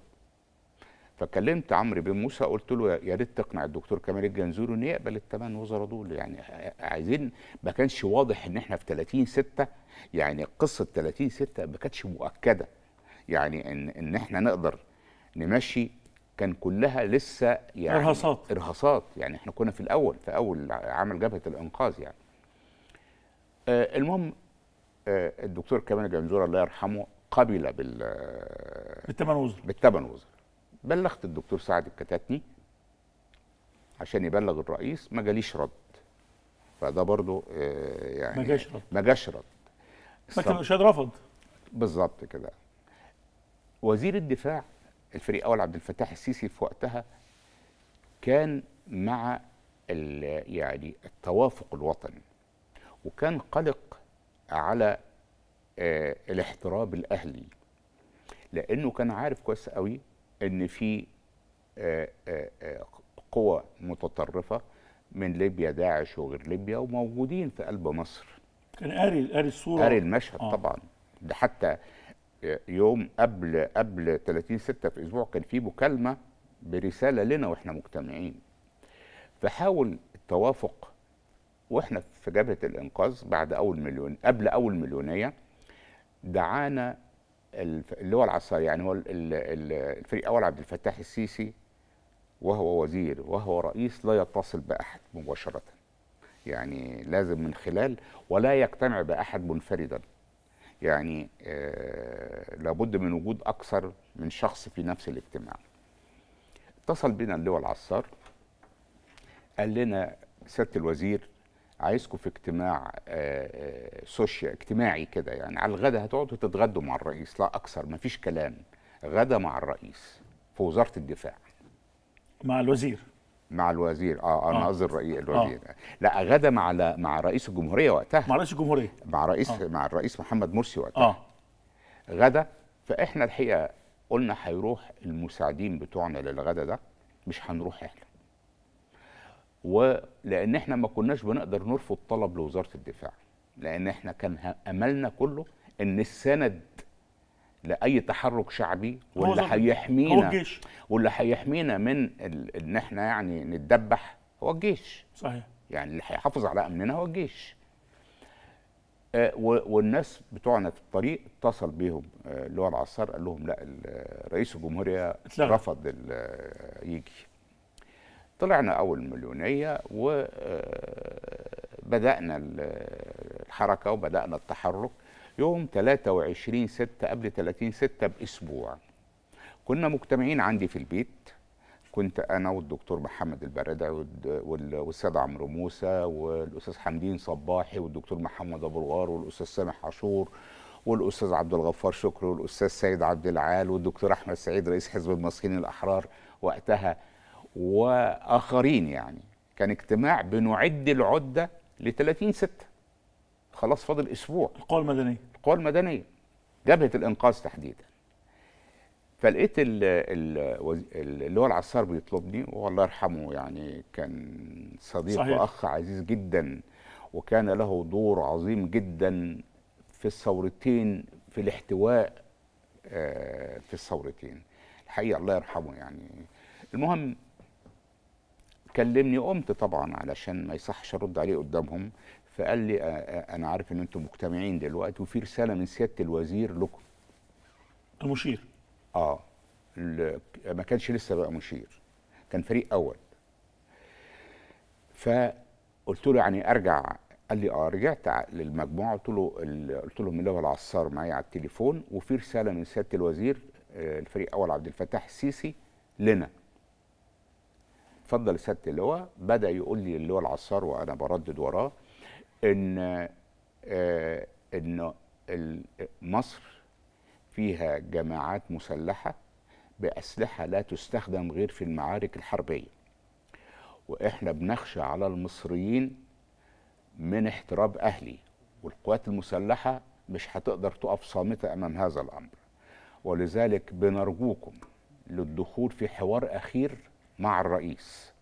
فكلمت عمرو بن موسى قلت له يا ريت تقنع الدكتور كمال الجنزور انه يقبل الثمان وزراء دول يعني عايزين ما كانش واضح ان احنا في 30 6 يعني قصه 30 6 ما كانتش مؤكده يعني ان ان احنا نقدر نمشي كان كلها لسه يعني ارهاصات ارهاصات يعني احنا كنا في الاول في اول عمل جبهه الانقاذ يعني آه، المهم آه، الدكتور كمال الجنزور الله يرحمه قبل بال بالثمن وزر بالثمن وزر بلغت الدكتور سعد الكتاتني عشان يبلغ الرئيس ما جاليش رد فده برضه آه، يعني ما جاش رد ما جاش رد لكن الارشاد رفض بالظبط كده وزير الدفاع الفريق اول عبد الفتاح السيسي في وقتها كان مع يعني التوافق الوطني وكان قلق على آه الاحتراب الاهلي لانه كان عارف كويس قوي ان في آه آه, آه، قوى متطرفه من ليبيا داعش وغير ليبيا وموجودين في قلب مصر كان قاري قاري الصوره قاري المشهد آه. طبعا ده حتى آه، يوم قبل قبل 30 6 في اسبوع كان في مكالمه برساله لنا واحنا مجتمعين فحاول التوافق واحنا في جبهه الانقاذ بعد اول مليون قبل اول مليونيه دعانا اللي هو العصار يعني هو الفريق اول عبد الفتاح السيسي وهو وزير وهو رئيس لا يتصل باحد مباشره يعني لازم من خلال ولا يجتمع باحد منفردا يعني آه لابد من وجود اكثر من شخص في نفس الاجتماع اتصل بنا اللواء العصار قال لنا سياده الوزير عايزكم في اجتماع آه، آه، سوشيا اجتماعي كده يعني على الغدا هتقعدوا تتغدوا مع الرئيس لا اكثر مفيش كلام غدا مع الرئيس في وزاره الدفاع مع الوزير مع الوزير اه, آه، انا قصدي الرئيس الوزير آه. لا غدا مع مع رئيس الجمهوريه وقتها مع رئيس الجمهوريه مع رئيس آه. مع الرئيس محمد مرسي وقتها آه. غدا فاحنا الحقيقه قلنا هيروح المساعدين بتوعنا للغدا ده مش هنروح احنا ولان احنا ما كناش بنقدر نرفض طلب لوزاره الدفاع لان احنا كان املنا كله ان السند لاي تحرك شعبي واللي هيحمينا واللي هيحمينا من ان احنا يعني نتدبح هو الجيش صحيح يعني اللي هيحافظ على امننا هو الجيش آه، والناس بتوعنا في الطريق اتصل بيهم آه، اللي هو العصار قال لهم لا رئيس الجمهوريه اتلغى. رفض آه، يجي طلعنا أول مليونية وبدأنا آه، الحركة وبدأنا التحرك يوم 23 6 قبل 30 6 بأسبوع كنا مجتمعين عندي في البيت كنت أنا والدكتور محمد البردع والأستاذ عمرو موسى والأستاذ حمدين صباحي والدكتور محمد أبو الغار والأستاذ سامح عاشور والأستاذ عبد الغفار شكر والأستاذ سيد عبد العال والدكتور أحمد سعيد رئيس حزب المصريين الأحرار وقتها واخرين يعني كان اجتماع بنعد العده ل 30 6 خلاص فاضل اسبوع القوى المدنيه القوى المدنيه جبهه الانقاذ تحديدا فلقيت اللي هو العصار بيطلبني والله يرحمه يعني كان صديق صحيح. واخ عزيز جدا وكان له دور عظيم جدا في الثورتين في الاحتواء آه، في الثورتين الحقيقه الله يرحمه يعني المهم كلمني قمت طبعا علشان ما يصحش ارد عليه قدامهم فقال لي آه، آه، انا عارف ان انتم مجتمعين دلوقتي وفي رساله من سياده الوزير لكم المشير اه ما كانش لسه بقى مشير كان فريق اول فقلت له يعني ارجع قال لي اه رجعت للمجموعه قلت له قلت لهم اللي هو العصار معايا على التليفون وفي رساله من سياده الوزير آه، الفريق اول عبد الفتاح السيسي لنا اتفضل سياده اللواء بدا يقول لي اللواء العصار وانا بردد وراه ان آه، ان مصر فيها جماعات مسلحه باسلحه لا تستخدم غير في المعارك الحربيه واحنا بنخشى على المصريين من احتراب اهلي والقوات المسلحه مش هتقدر تقف صامته امام هذا الامر ولذلك بنرجوكم للدخول في حوار اخير مع الرئيس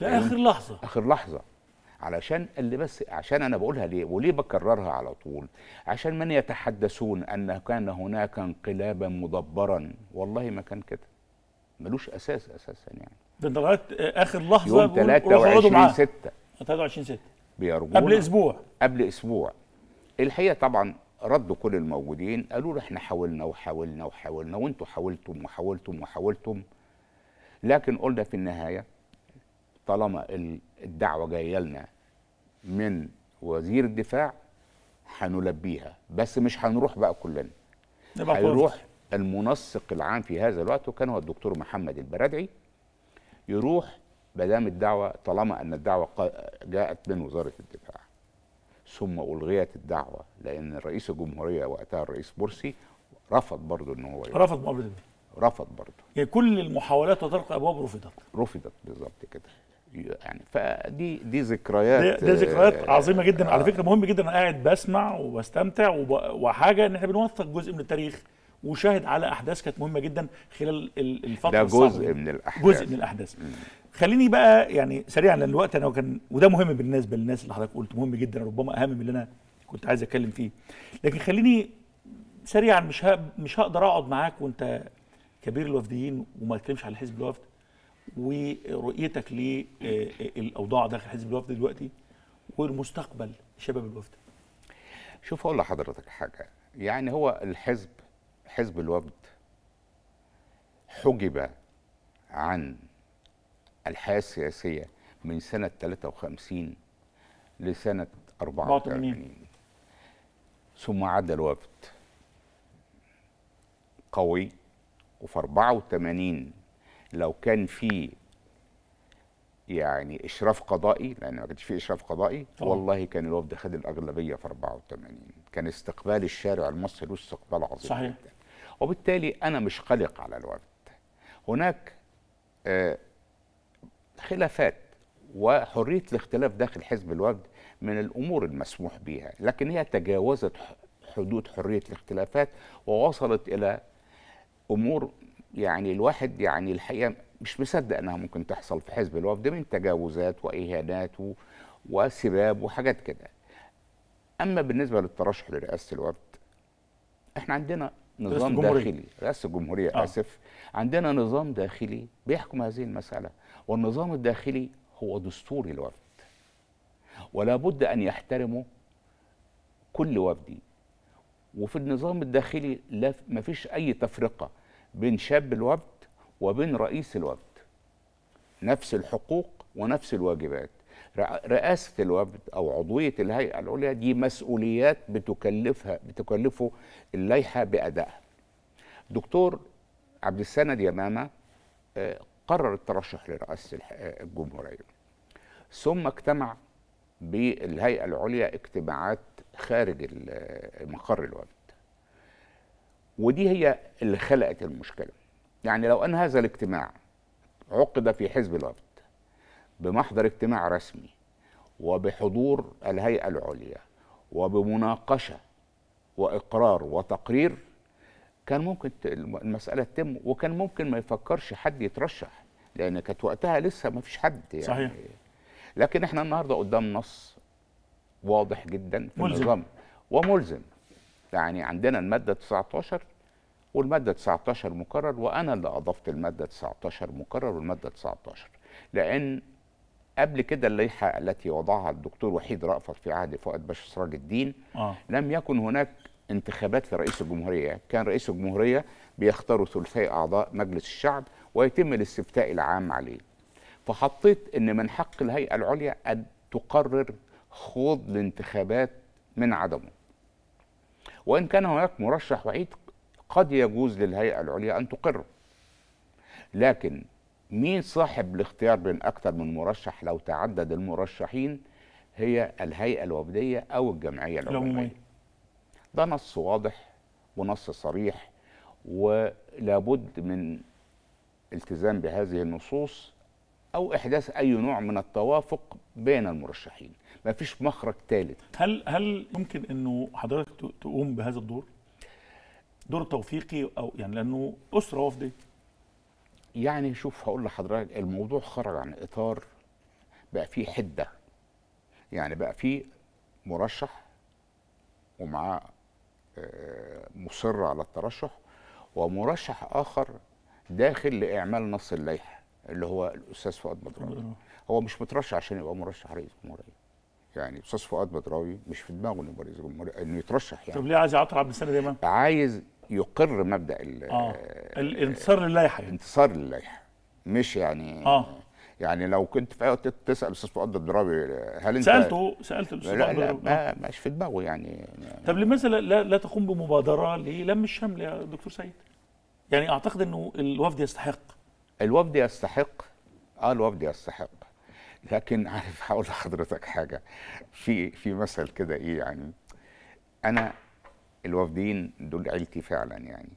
لاخر لحظه اخر لحظه علشان اللي بس عشان انا بقولها ليه وليه بكررها على طول عشان من يتحدثون ان كان هناك انقلابا مدبرا والله ما كان كده ملوش اساس اساسا يعني ده انت لغايه اخر لحظه يوم 23 6 23 6 بيرجونا قبل اسبوع قبل اسبوع الحقيقه طبعا ردوا كل الموجودين قالوا له احنا حاولنا وحاولنا وحاولنا وانتم حاولتم وحاولتم وحاولتم لكن قلنا في النهايه طالما الدعوه جايه لنا من وزير الدفاع هنلبيها بس مش هنروح بقى كلنا هيروح المنسق العام في هذا الوقت وكان هو الدكتور محمد البرادعي يروح ما دام الدعوه طالما ان الدعوه جاءت من وزاره الدفاع ثم الغيت الدعوه لان رئيس الجمهوريه وقتها الرئيس مرسي رفض برضه ان هو يروح. رفض مقابله رفض برضه يعني كل المحاولات وطرق ابواب رفضت رفضت بالظبط كده يعني فدي دي ذكريات دي, دي ذكريات آه، عظيمه جدا آه. على فكره مهم جدا انا قاعد بسمع وبستمتع وحاجه ان احنا بنوثق جزء من التاريخ وشاهد على احداث كانت مهمه جدا خلال الفتره ده جزء الصعبة. من الاحداث جزء من الاحداث م. خليني بقى يعني سريعا لان الوقت انا كان وده مهم بالنسبه للناس اللي حضرتك قلت مهم جدا ربما اهم من اللي انا كنت عايز اتكلم فيه لكن خليني سريعا مش مش هقدر اقعد معاك وانت كبير الوفديين وما تكلمش على حزب الوفد ورؤيتك للاوضاع آه، آه، داخل حزب الوفد دلوقتي والمستقبل شباب الوفد شوف اقول لحضرتك حاجه يعني هو الحزب حزب الوفد حجب عن الحياه السياسيه من سنه 53 لسنه 84 ثم عاد الوفد قوي وفي 84 لو كان في يعني اشراف قضائي لان ما كانش في اشراف قضائي طبعا. آه. والله كان الوفد خد الاغلبيه في 84 كان استقبال الشارع المصري له استقبال عظيم صحيح. جدا وبالتالي انا مش قلق على الوفد هناك آه، خلافات وحريه الاختلاف داخل حزب الوفد من الامور المسموح بها لكن هي تجاوزت حدود حريه الاختلافات ووصلت الى امور يعني الواحد يعني الحقيقه مش مصدق انها ممكن تحصل في حزب الوفد من تجاوزات واهانات وسباب وحاجات كده. اما بالنسبه للترشح لرئاسه الوفد احنا عندنا نظام داخلي رئاسه الجمهوريه آه. اسف عندنا نظام داخلي بيحكم هذه المساله والنظام الداخلي هو دستور الوفد ولا بد ان يحترمه كل وفدي وفي النظام الداخلي لا ما فيش اي تفرقه بين شاب الوفد وبين رئيس الوفد نفس الحقوق ونفس الواجبات رئاسة الوفد أو عضوية الهيئة العليا دي مسؤوليات بتكلفها بتكلفه اللائحة بأدائها دكتور عبد السند يمامة آه، قرر الترشح لرئاسة آه، الجمهورية ثم اجتمع بالهيئة العليا اجتماعات خارج مقر الوفد ودي هي اللي خلقت المشكله يعني لو ان هذا الاجتماع عقد في حزب الوفد بمحضر اجتماع رسمي وبحضور الهيئه العليا وبمناقشه واقرار وتقرير كان ممكن المساله تتم وكان ممكن ما يفكرش حد يترشح لان كانت وقتها لسه ما فيش حد يعني صحيح لكن احنا النهارده قدام نص واضح جدا في ملزم. النظام وملزم يعني عندنا الماده 19 والماده 19 مكرر وانا اللي اضفت الماده 19 مكرر والماده 19 لان قبل كده اللائحه التي وضعها الدكتور وحيد رأفت في عهد فؤاد باشا سراج الدين آه. لم يكن هناك انتخابات لرئيس الجمهوريه كان رئيس الجمهوريه بيختاروا ثلثي اعضاء مجلس الشعب ويتم الاستفتاء العام عليه فحطيت ان من حق الهيئه العليا ان تقرر خوض الانتخابات من عدمه وإن كان هناك مرشح وحيد قد يجوز للهيئة العليا أن تقره لكن مين صاحب الاختيار بين أكثر من مرشح لو تعدد المرشحين هي الهيئة الوفدية أو الجمعية العمومية ده نص واضح ونص صريح ولابد من التزام بهذه النصوص أو إحداث أي نوع من التوافق بين المرشحين ما فيش مخرج ثالث هل هل ممكن انه حضرتك تقوم بهذا الدور دور توفيقي او يعني لانه اسره وفديه يعني شوف هقول لحضرتك الموضوع خرج عن اطار بقى فيه حده يعني بقى فيه مرشح ومعاه آه، مصر على الترشح ومرشح اخر داخل لاعمال نص اللائحه اللي هو الاستاذ فؤاد مدران هو مش مترشح عشان يبقى مرشح رئيس جمهوريه يعني استاذ فؤاد بدراوي مش في دماغه انه انه يترشح يعني طب ليه عايز يعطل عبد السلام دايما؟ عايز يقر مبدا ال آه. الانتصار للائحه يعني. الانتصار للائحه مش يعني اه يعني لو كنت في وقت تسال الاستاذ فؤاد بدراوي هل انت سالته سالت الاستاذ لا لا ما مش في دماغه يعني طب لماذا لا, لا تقوم بمبادره للم الشمل يا دكتور سيد؟ يعني اعتقد انه الوفد يستحق الوفد يستحق اه الوفد يستحق لكن عارف هقول لحضرتك حاجه في في مثل كده ايه يعني انا الوافدين دول عيلتي فعلا يعني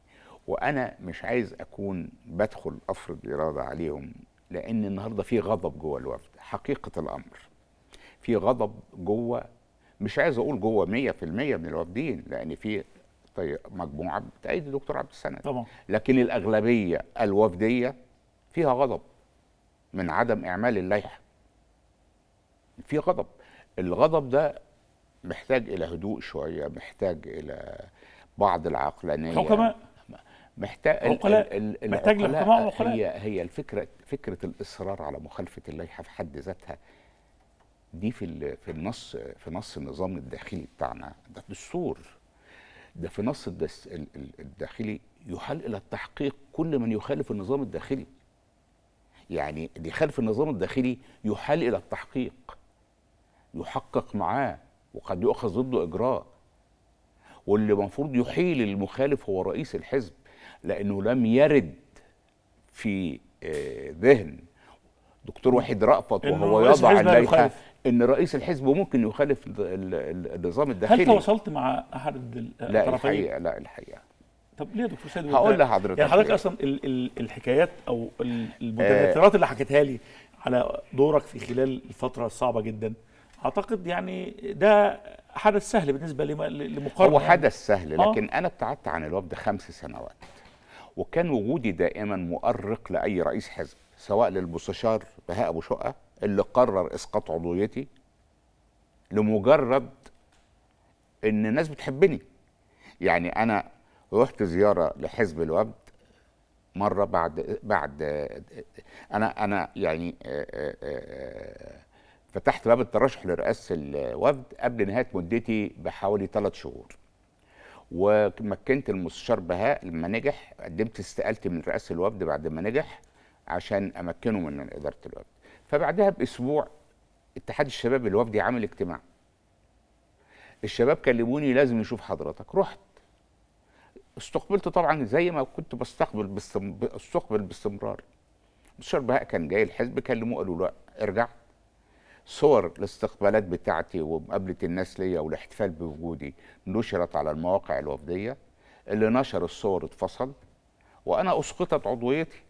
وانا مش عايز اكون بدخل افرض اراده عليهم لان النهارده في غضب جوه الوفد حقيقه الامر في غضب جوه مش عايز اقول جوه 100% من الوافدين لان في طيب مجموعه بتأيد الدكتور عبد السند طبعا لكن الاغلبيه الوفديه فيها غضب من عدم اعمال اللائحه في غضب الغضب ده محتاج الى هدوء شويه محتاج الى بعض العقلانيه حكماء محتاج عقلاء محتاج لحكماء وعقلاء هي هي الفكره فكره الاصرار على مخالفه اللائحه في حد ذاتها دي في في النص في نص النظام الداخلي بتاعنا ده دستور ده في نص الداخلي يحال الى التحقيق كل من يخالف النظام الداخلي يعني اللي يخالف النظام الداخلي يحال الى التحقيق يحقق معاه وقد يؤخذ ضده اجراء واللي المفروض يحيل المخالف هو رئيس الحزب لانه لم يرد في آه، ذهن دكتور وحيد رأفت وهو يضع اللائحه ان رئيس الحزب ممكن يخالف النظام الداخلي هل تواصلت مع احد آه، الطرفين؟ لا الحقيقه لا الحقيقه طب ليه يا دكتور سيد هقول لحضرتك يعني حضرتك اصلا الحكايات او آه. المتذكرات اللي حكيتها لي على دورك في خلال الفتره الصعبه جدا اعتقد يعني ده حدث سهل بالنسبه لمقارنه هو يعني. حدث سهل آه. لكن آه. انا ابتعدت عن الوفد خمس سنوات وكان وجودي دائما مؤرق لاي رئيس حزب سواء للمستشار بهاء ابو شقه اللي قرر اسقاط عضويتي لمجرد ان الناس بتحبني يعني انا رحت زياره لحزب الوفد مره بعد بعد انا انا يعني آآ آه، آآ آه، فتحت باب الترشح لرئاسه الوفد قبل نهايه مدتي بحوالي ثلاث شهور ومكنت المستشار بهاء لما نجح قدمت استقالتي من رئاسه الوفد بعد ما نجح عشان امكنه من اداره الوفد فبعدها باسبوع اتحاد الشباب الوفدي عامل اجتماع الشباب كلموني لازم نشوف حضرتك رحت استقبلت طبعا زي ما كنت بستقبل باستم... استقبل باستمرار المستشار بهاء كان جاي الحزب كلموه قالوا له ارجع صور الاستقبالات بتاعتي ومقابله الناس ليا والاحتفال بوجودي نشرت على المواقع الوفديه اللي نشر الصور اتفصل وانا اسقطت عضويتي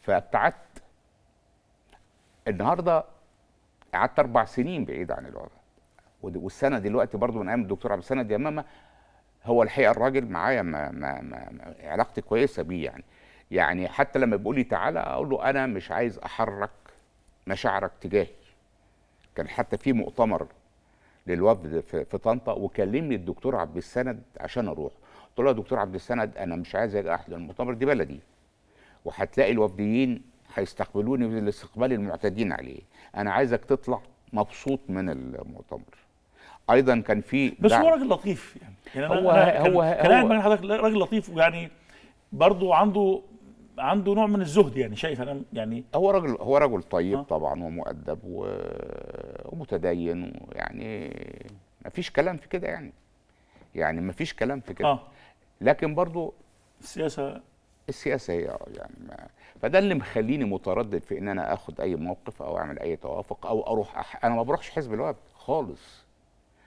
فابتعدت النهارده قعدت اربع سنين بعيد عن الوضع والسنه دلوقتي برضو من ايام الدكتور عبد السند يمامه هو الحقيقه الراجل معايا ما, ما, ما علاقتي كويسه بيه يعني يعني حتى لما بيقول لي تعالى اقول له انا مش عايز احرك مشاعرك تجاهي كان حتى في مؤتمر للوفد في طنطا وكلمني الدكتور عبد السند عشان اروح قلت له يا دكتور عبد السند انا مش عايز اجي احضر المؤتمر دي بلدي وهتلاقي الوفديين هيستقبلوني بالاستقبال المعتادين عليه انا عايزك تطلع مبسوط من المؤتمر ايضا كان في بس هو راجل لطيف يعني, يعني هو أنا هو كان هو, هو, هو حضرتك راجل لطيف ويعني برضه عنده عنده نوع من الزهد يعني شايف انا يعني هو رجل هو رجل طيب آه. طبعا ومؤدب ومتدين ويعني ما فيش كلام في كده يعني يعني ما فيش كلام في كده آه. لكن برضو السياسه السياسه هي آه، يعني ما فده اللي مخليني متردد في ان انا اخد اي موقف او اعمل اي توافق او اروح أح... انا ما بروحش حزب الوفد خالص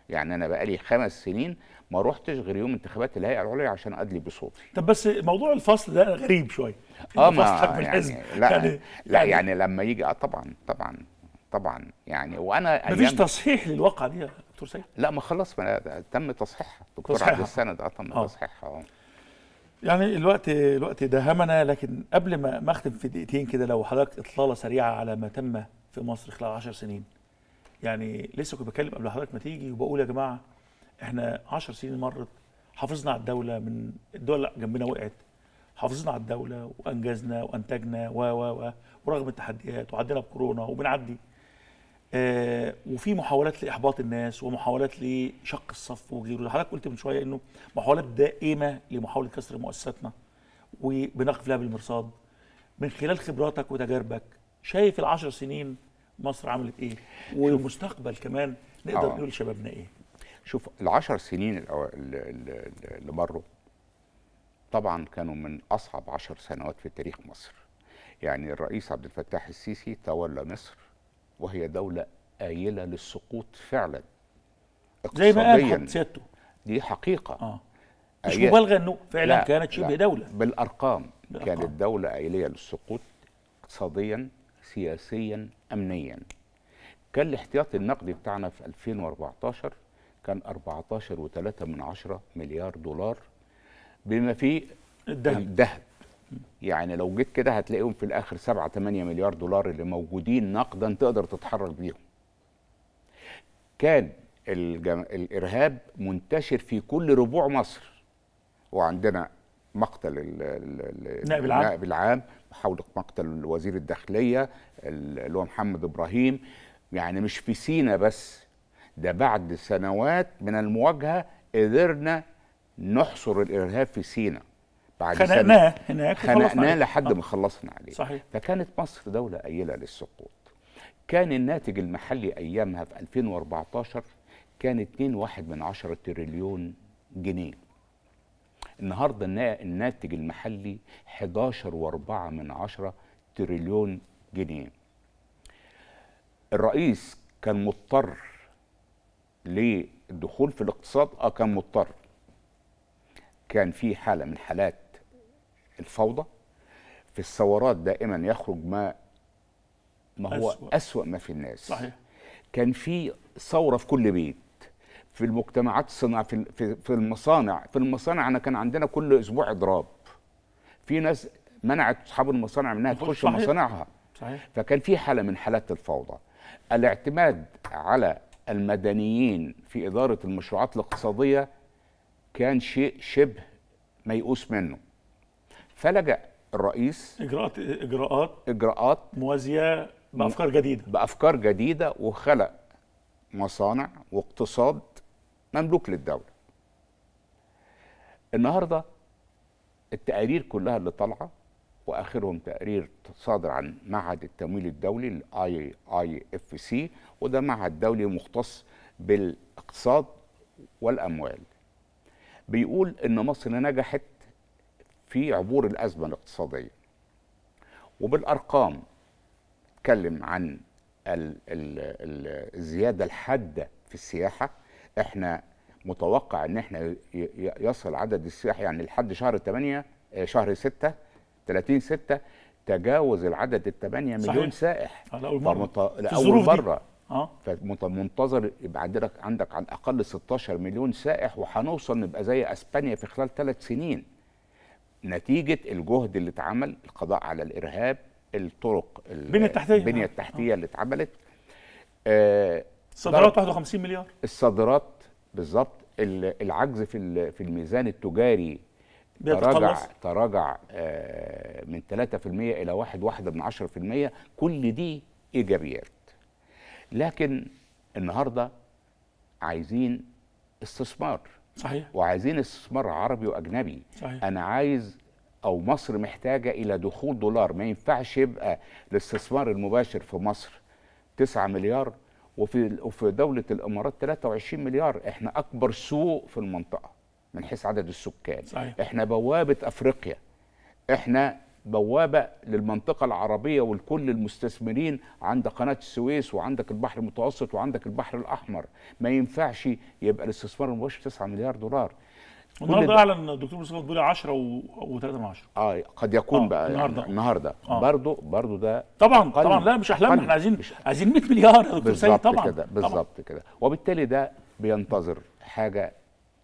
يعني انا بقالي خمس سنين ما روحتش غير يوم انتخابات الهيئه العليا عشان ادلي بصوتي طب بس موضوع الفصل ده غريب شويه اه ما يعني, يعني لا يعني, لا يعني لما يجي اه طبعا طبعا طبعا يعني وانا مفيش تصحيح للواقعه دي يا دكتور سيد لا ما خلاص ما تم تصحيحها دكتور عبد السند اه تم آه. تصحيحها اه يعني الوقت الوقت دهمنا لكن قبل ما ما اختم في دقيقتين كده لو حضرتك اطلاله سريعه على ما تم في مصر خلال 10 سنين يعني لسه كنت بتكلم قبل حضرتك ما تيجي وبقول يا جماعه احنا 10 سنين مرت حافظنا على الدوله من الدول جنبنا وقعت حافظنا على الدوله وانجزنا وانتجنا و و و ورغم التحديات وعدينا بكورونا وبنعدي آه وفي محاولات لاحباط الناس ومحاولات لشق الصف وغيره حضرتك قلت من شويه انه محاولات دائمه لمحاوله كسر مؤسساتنا وبنقف لها بالمرصاد من خلال خبراتك وتجاربك شايف العشر سنين مصر عملت ايه والمستقبل كمان نقدر آه. نقول لشبابنا ايه شوف العشر سنين اللي مروا طبعا كانوا من اصعب عشر سنوات في تاريخ مصر يعني الرئيس عبد الفتاح السيسي تولى مصر وهي دوله قايله للسقوط فعلا اقتصاديا زي ما قال سيادته دي حقيقة آه. مش مبالغة انه فعلا لا كانت شبه دولة بالأرقام, بالأرقام. كانت دولة قايله للسقوط اقتصاديا سياسيا أمنيا كان الاحتياطي النقدي بتاعنا في 2014 كان 14.3 مليار دولار بما فيه الذهب الذهب يعني لو جيت كده هتلاقيهم في الاخر 7 8 مليار دولار اللي موجودين نقدا تقدر تتحرك بيهم كان الجم... الارهاب منتشر في كل ربوع مصر وعندنا مقتل النائب العام, النائب العام محاوله مقتل وزير الداخليه اللي هو محمد ابراهيم يعني مش في سينا بس ده بعد سنوات من المواجهه قدرنا نحصر الارهاب في سينا بعد خنقناه هناك خنقناه لحد آه. ما خلصنا عليه صحيح. فكانت مصر دوله قايله للسقوط كان الناتج المحلي ايامها في 2014 كان 2.1 من عشرة تريليون جنيه النهارده الناتج المحلي 11.4 من عشرة تريليون جنيه الرئيس كان مضطر للدخول في الاقتصاد اه كان مضطر كان في حاله من حالات الفوضى في الثورات دائما يخرج ما ما هو أسوأ, أسوأ ما في الناس صحيح كان في ثوره في كل بيت في المجتمعات الصناعه في في المصانع في المصانع انا كان عندنا كل اسبوع اضراب في ناس منعت اصحاب المصانع انها تخش صحيح. مصانعها صحيح. فكان في حاله من حالات الفوضى الاعتماد على المدنيين في إدارة المشروعات الاقتصادية كان شيء شبه ميؤوس منه فلجأ الرئيس إجراءات إجراءات إجراءات موازية بأفكار جديدة بأفكار جديدة وخلق مصانع واقتصاد مملوك للدولة النهارده التقارير كلها اللي طالعه واخرهم تقرير صادر عن معهد التمويل الدولي الاي اي اف سي وده معهد دولي مختص بالاقتصاد والاموال بيقول ان مصر نجحت في عبور الازمه الاقتصاديه وبالارقام اتكلم عن ال ال ال الزياده الحاده في السياحه احنا متوقع ان احنا يصل عدد السياح يعني لحد شهر 8 آه، شهر 6 30 6 تجاوز العدد ال 8 مليون صحيح. سائح لاول مره لاول مره اه فمنتظر يبقى عندك عندك على الاقل 16 مليون سائح وهنوصل نبقى زي اسبانيا في خلال ثلاث سنين نتيجه الجهد اللي اتعمل القضاء على الارهاب الطرق البنيه التحتيه البنيه آه. التحتيه آه. اللي اتعملت آه الصادرات 51 مليار الصادرات بالظبط العجز في في الميزان التجاري تراجع تراجع آه، من 3% الى 1.1% كل دي ايجابيات لكن النهارده عايزين استثمار صحيح وعايزين استثمار عربي واجنبي صحيح. انا عايز او مصر محتاجه الى دخول دولار ما ينفعش يبقى الاستثمار المباشر في مصر 9 مليار وفي وفي دوله الامارات 23 مليار احنا اكبر سوق في المنطقه من حيث عدد السكان صحيح. احنا بوابه افريقيا احنا بوابه للمنطقه العربيه ولكل المستثمرين عند قناه السويس وعندك البحر المتوسط وعندك البحر الاحمر ما ينفعش يبقى الاستثمار المباشر 9 مليار دولار النهارده اعلن الدكتور مصطفى البولي 10 و3 من 10 اه قد يكون آه. بقى يعني النهارده النهارده آه. برضه برضه ده طبعا قلم. طبعا لا مش احلام احنا عايزين مش... عايزين 100 مليار يا دكتور سيد طبعا بالظبط كده بالظبط كده وبالتالي ده بينتظر حاجه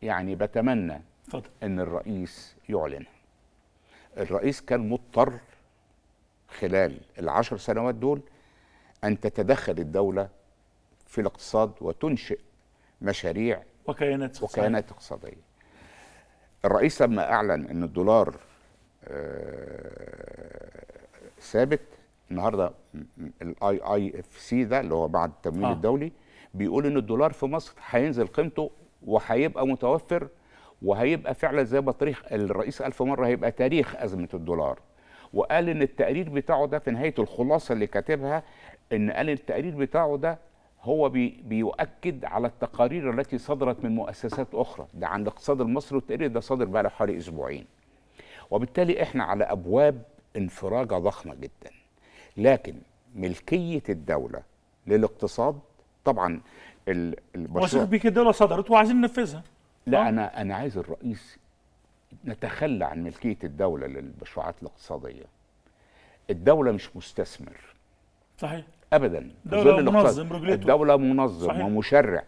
يعني بتمنى فضل. ان الرئيس يعلنها الرئيس كان مضطر خلال العشر سنوات دول ان تتدخل الدوله في الاقتصاد وتنشئ مشاريع وكيانات اقتصاديه وكيانات اقتصاديه الرئيس لما اعلن ان الدولار آه، ثابت النهارده الاي اي اف سي ده اللي هو بعد التمويل آه. الدولي بيقول ان الدولار في مصر هينزل قيمته وهيبقى متوفر وهيبقى فعلا زي ما طريق الرئيس ألف مرة هيبقى تاريخ أزمة الدولار وقال إن التقرير بتاعه ده في نهاية الخلاصة اللي كاتبها إن قال التقرير بتاعه ده هو بي بيؤكد على التقارير التي صدرت من مؤسسات أخرى ده عن الاقتصاد المصري والتقرير ده صدر بقى حوالي أسبوعين وبالتالي إحنا على أبواب انفراجة ضخمة جدا لكن ملكية الدولة للاقتصاد طبعا واثق بيك الدوله صدرت وعايزين ننفذها لا انا انا عايز الرئيس نتخلى عن ملكيه الدوله للمشروعات الاقتصاديه الدوله مش مستثمر صحيح ابدا الدوله منظم رجلته الدوله منظم صحيح. ومشرع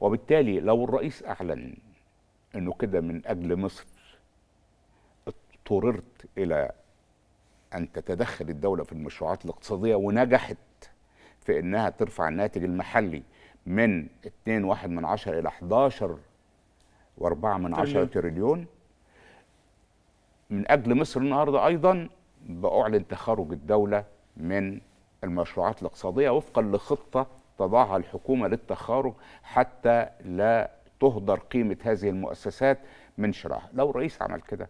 وبالتالي لو الرئيس اعلن انه كده من اجل مصر اضطررت الى ان تتدخل الدوله في المشروعات الاقتصاديه ونجحت في انها ترفع الناتج المحلي من 2.1 من عشر إلى 11 و4 من عشرة تريليون من أجل مصر النهاردة أيضا بأعلن تخرج الدولة من المشروعات الاقتصادية وفقا لخطة تضعها الحكومة للتخارج حتى لا تهدر قيمة هذه المؤسسات من شرائها لو الرئيس عمل كده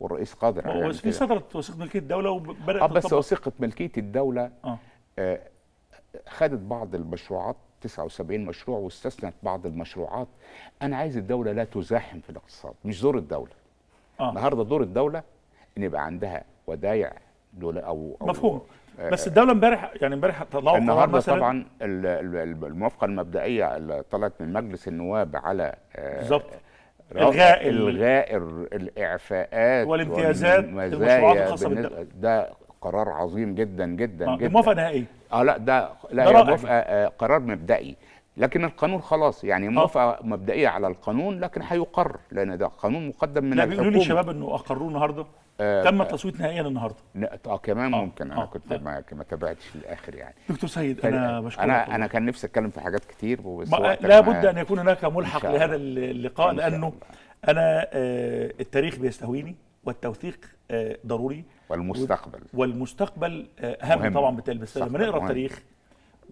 والرئيس قادر على في صدرت وثيقه ملكيه الدوله وبدات اه بس وثيقه ملكيه الدوله آه. آه خدت بعض المشروعات 79 مشروع واستثنت بعض المشروعات انا عايز الدوله لا تزاحم في الاقتصاد مش دور الدوله آه. النهارده دور الدوله ان يبقى عندها ودايع دول او, أو مفهوم آه بس الدوله امبارح يعني امبارح طلعوا النهارده طبعا الموافقه المبدئيه اللي طلعت من مجلس النواب على آه، بالظبط الغاء الغاء الاعفاءات والامتيازات المشروعات الخاصه بالدوله ده قرار عظيم جدا جدا آه جدا موافقه نهائيه اه لا ده لا ده موافقة آه، موافقه قرار مبدئي لكن القانون خلاص يعني آه. موافقه مبدئيه على القانون لكن هيقر لان ده قانون مقدم من لا الحكومه لا بيقولوا لي الشباب انه اقروه النهارده آه تم آه. التصويت نهائيا النهارده اه كمان آه ممكن انا كنت آه ما, ما تابعتش للاخر يعني دكتور سيد انا بشكرك انا طبعا. انا كان نفسي اتكلم في حاجات كتير بس لا بد ان يكون هناك ملحق لهذا اللقاء لانه انا التاريخ بيستهويني والتوثيق ضروري والمستقبل والمستقبل آه، اهم مهم. طبعا بالتالي بس لما نقرا التاريخ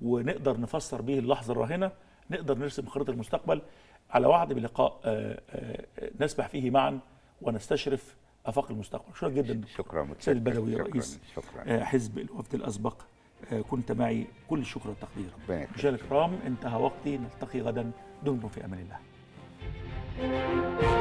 ونقدر نفسر به اللحظه الراهنه نقدر نرسم خريطه المستقبل على وعد بلقاء آه، آه، نسبح فيه معا ونستشرف افاق المستقبل شكرا جدا شكرا سيد البدوي رئيس شكرا. حزب الوفد الاسبق كنت معي كل الشكر والتقدير مشاهدينا الكرام انتهى وقتي نلتقي غدا دمتم في امان الله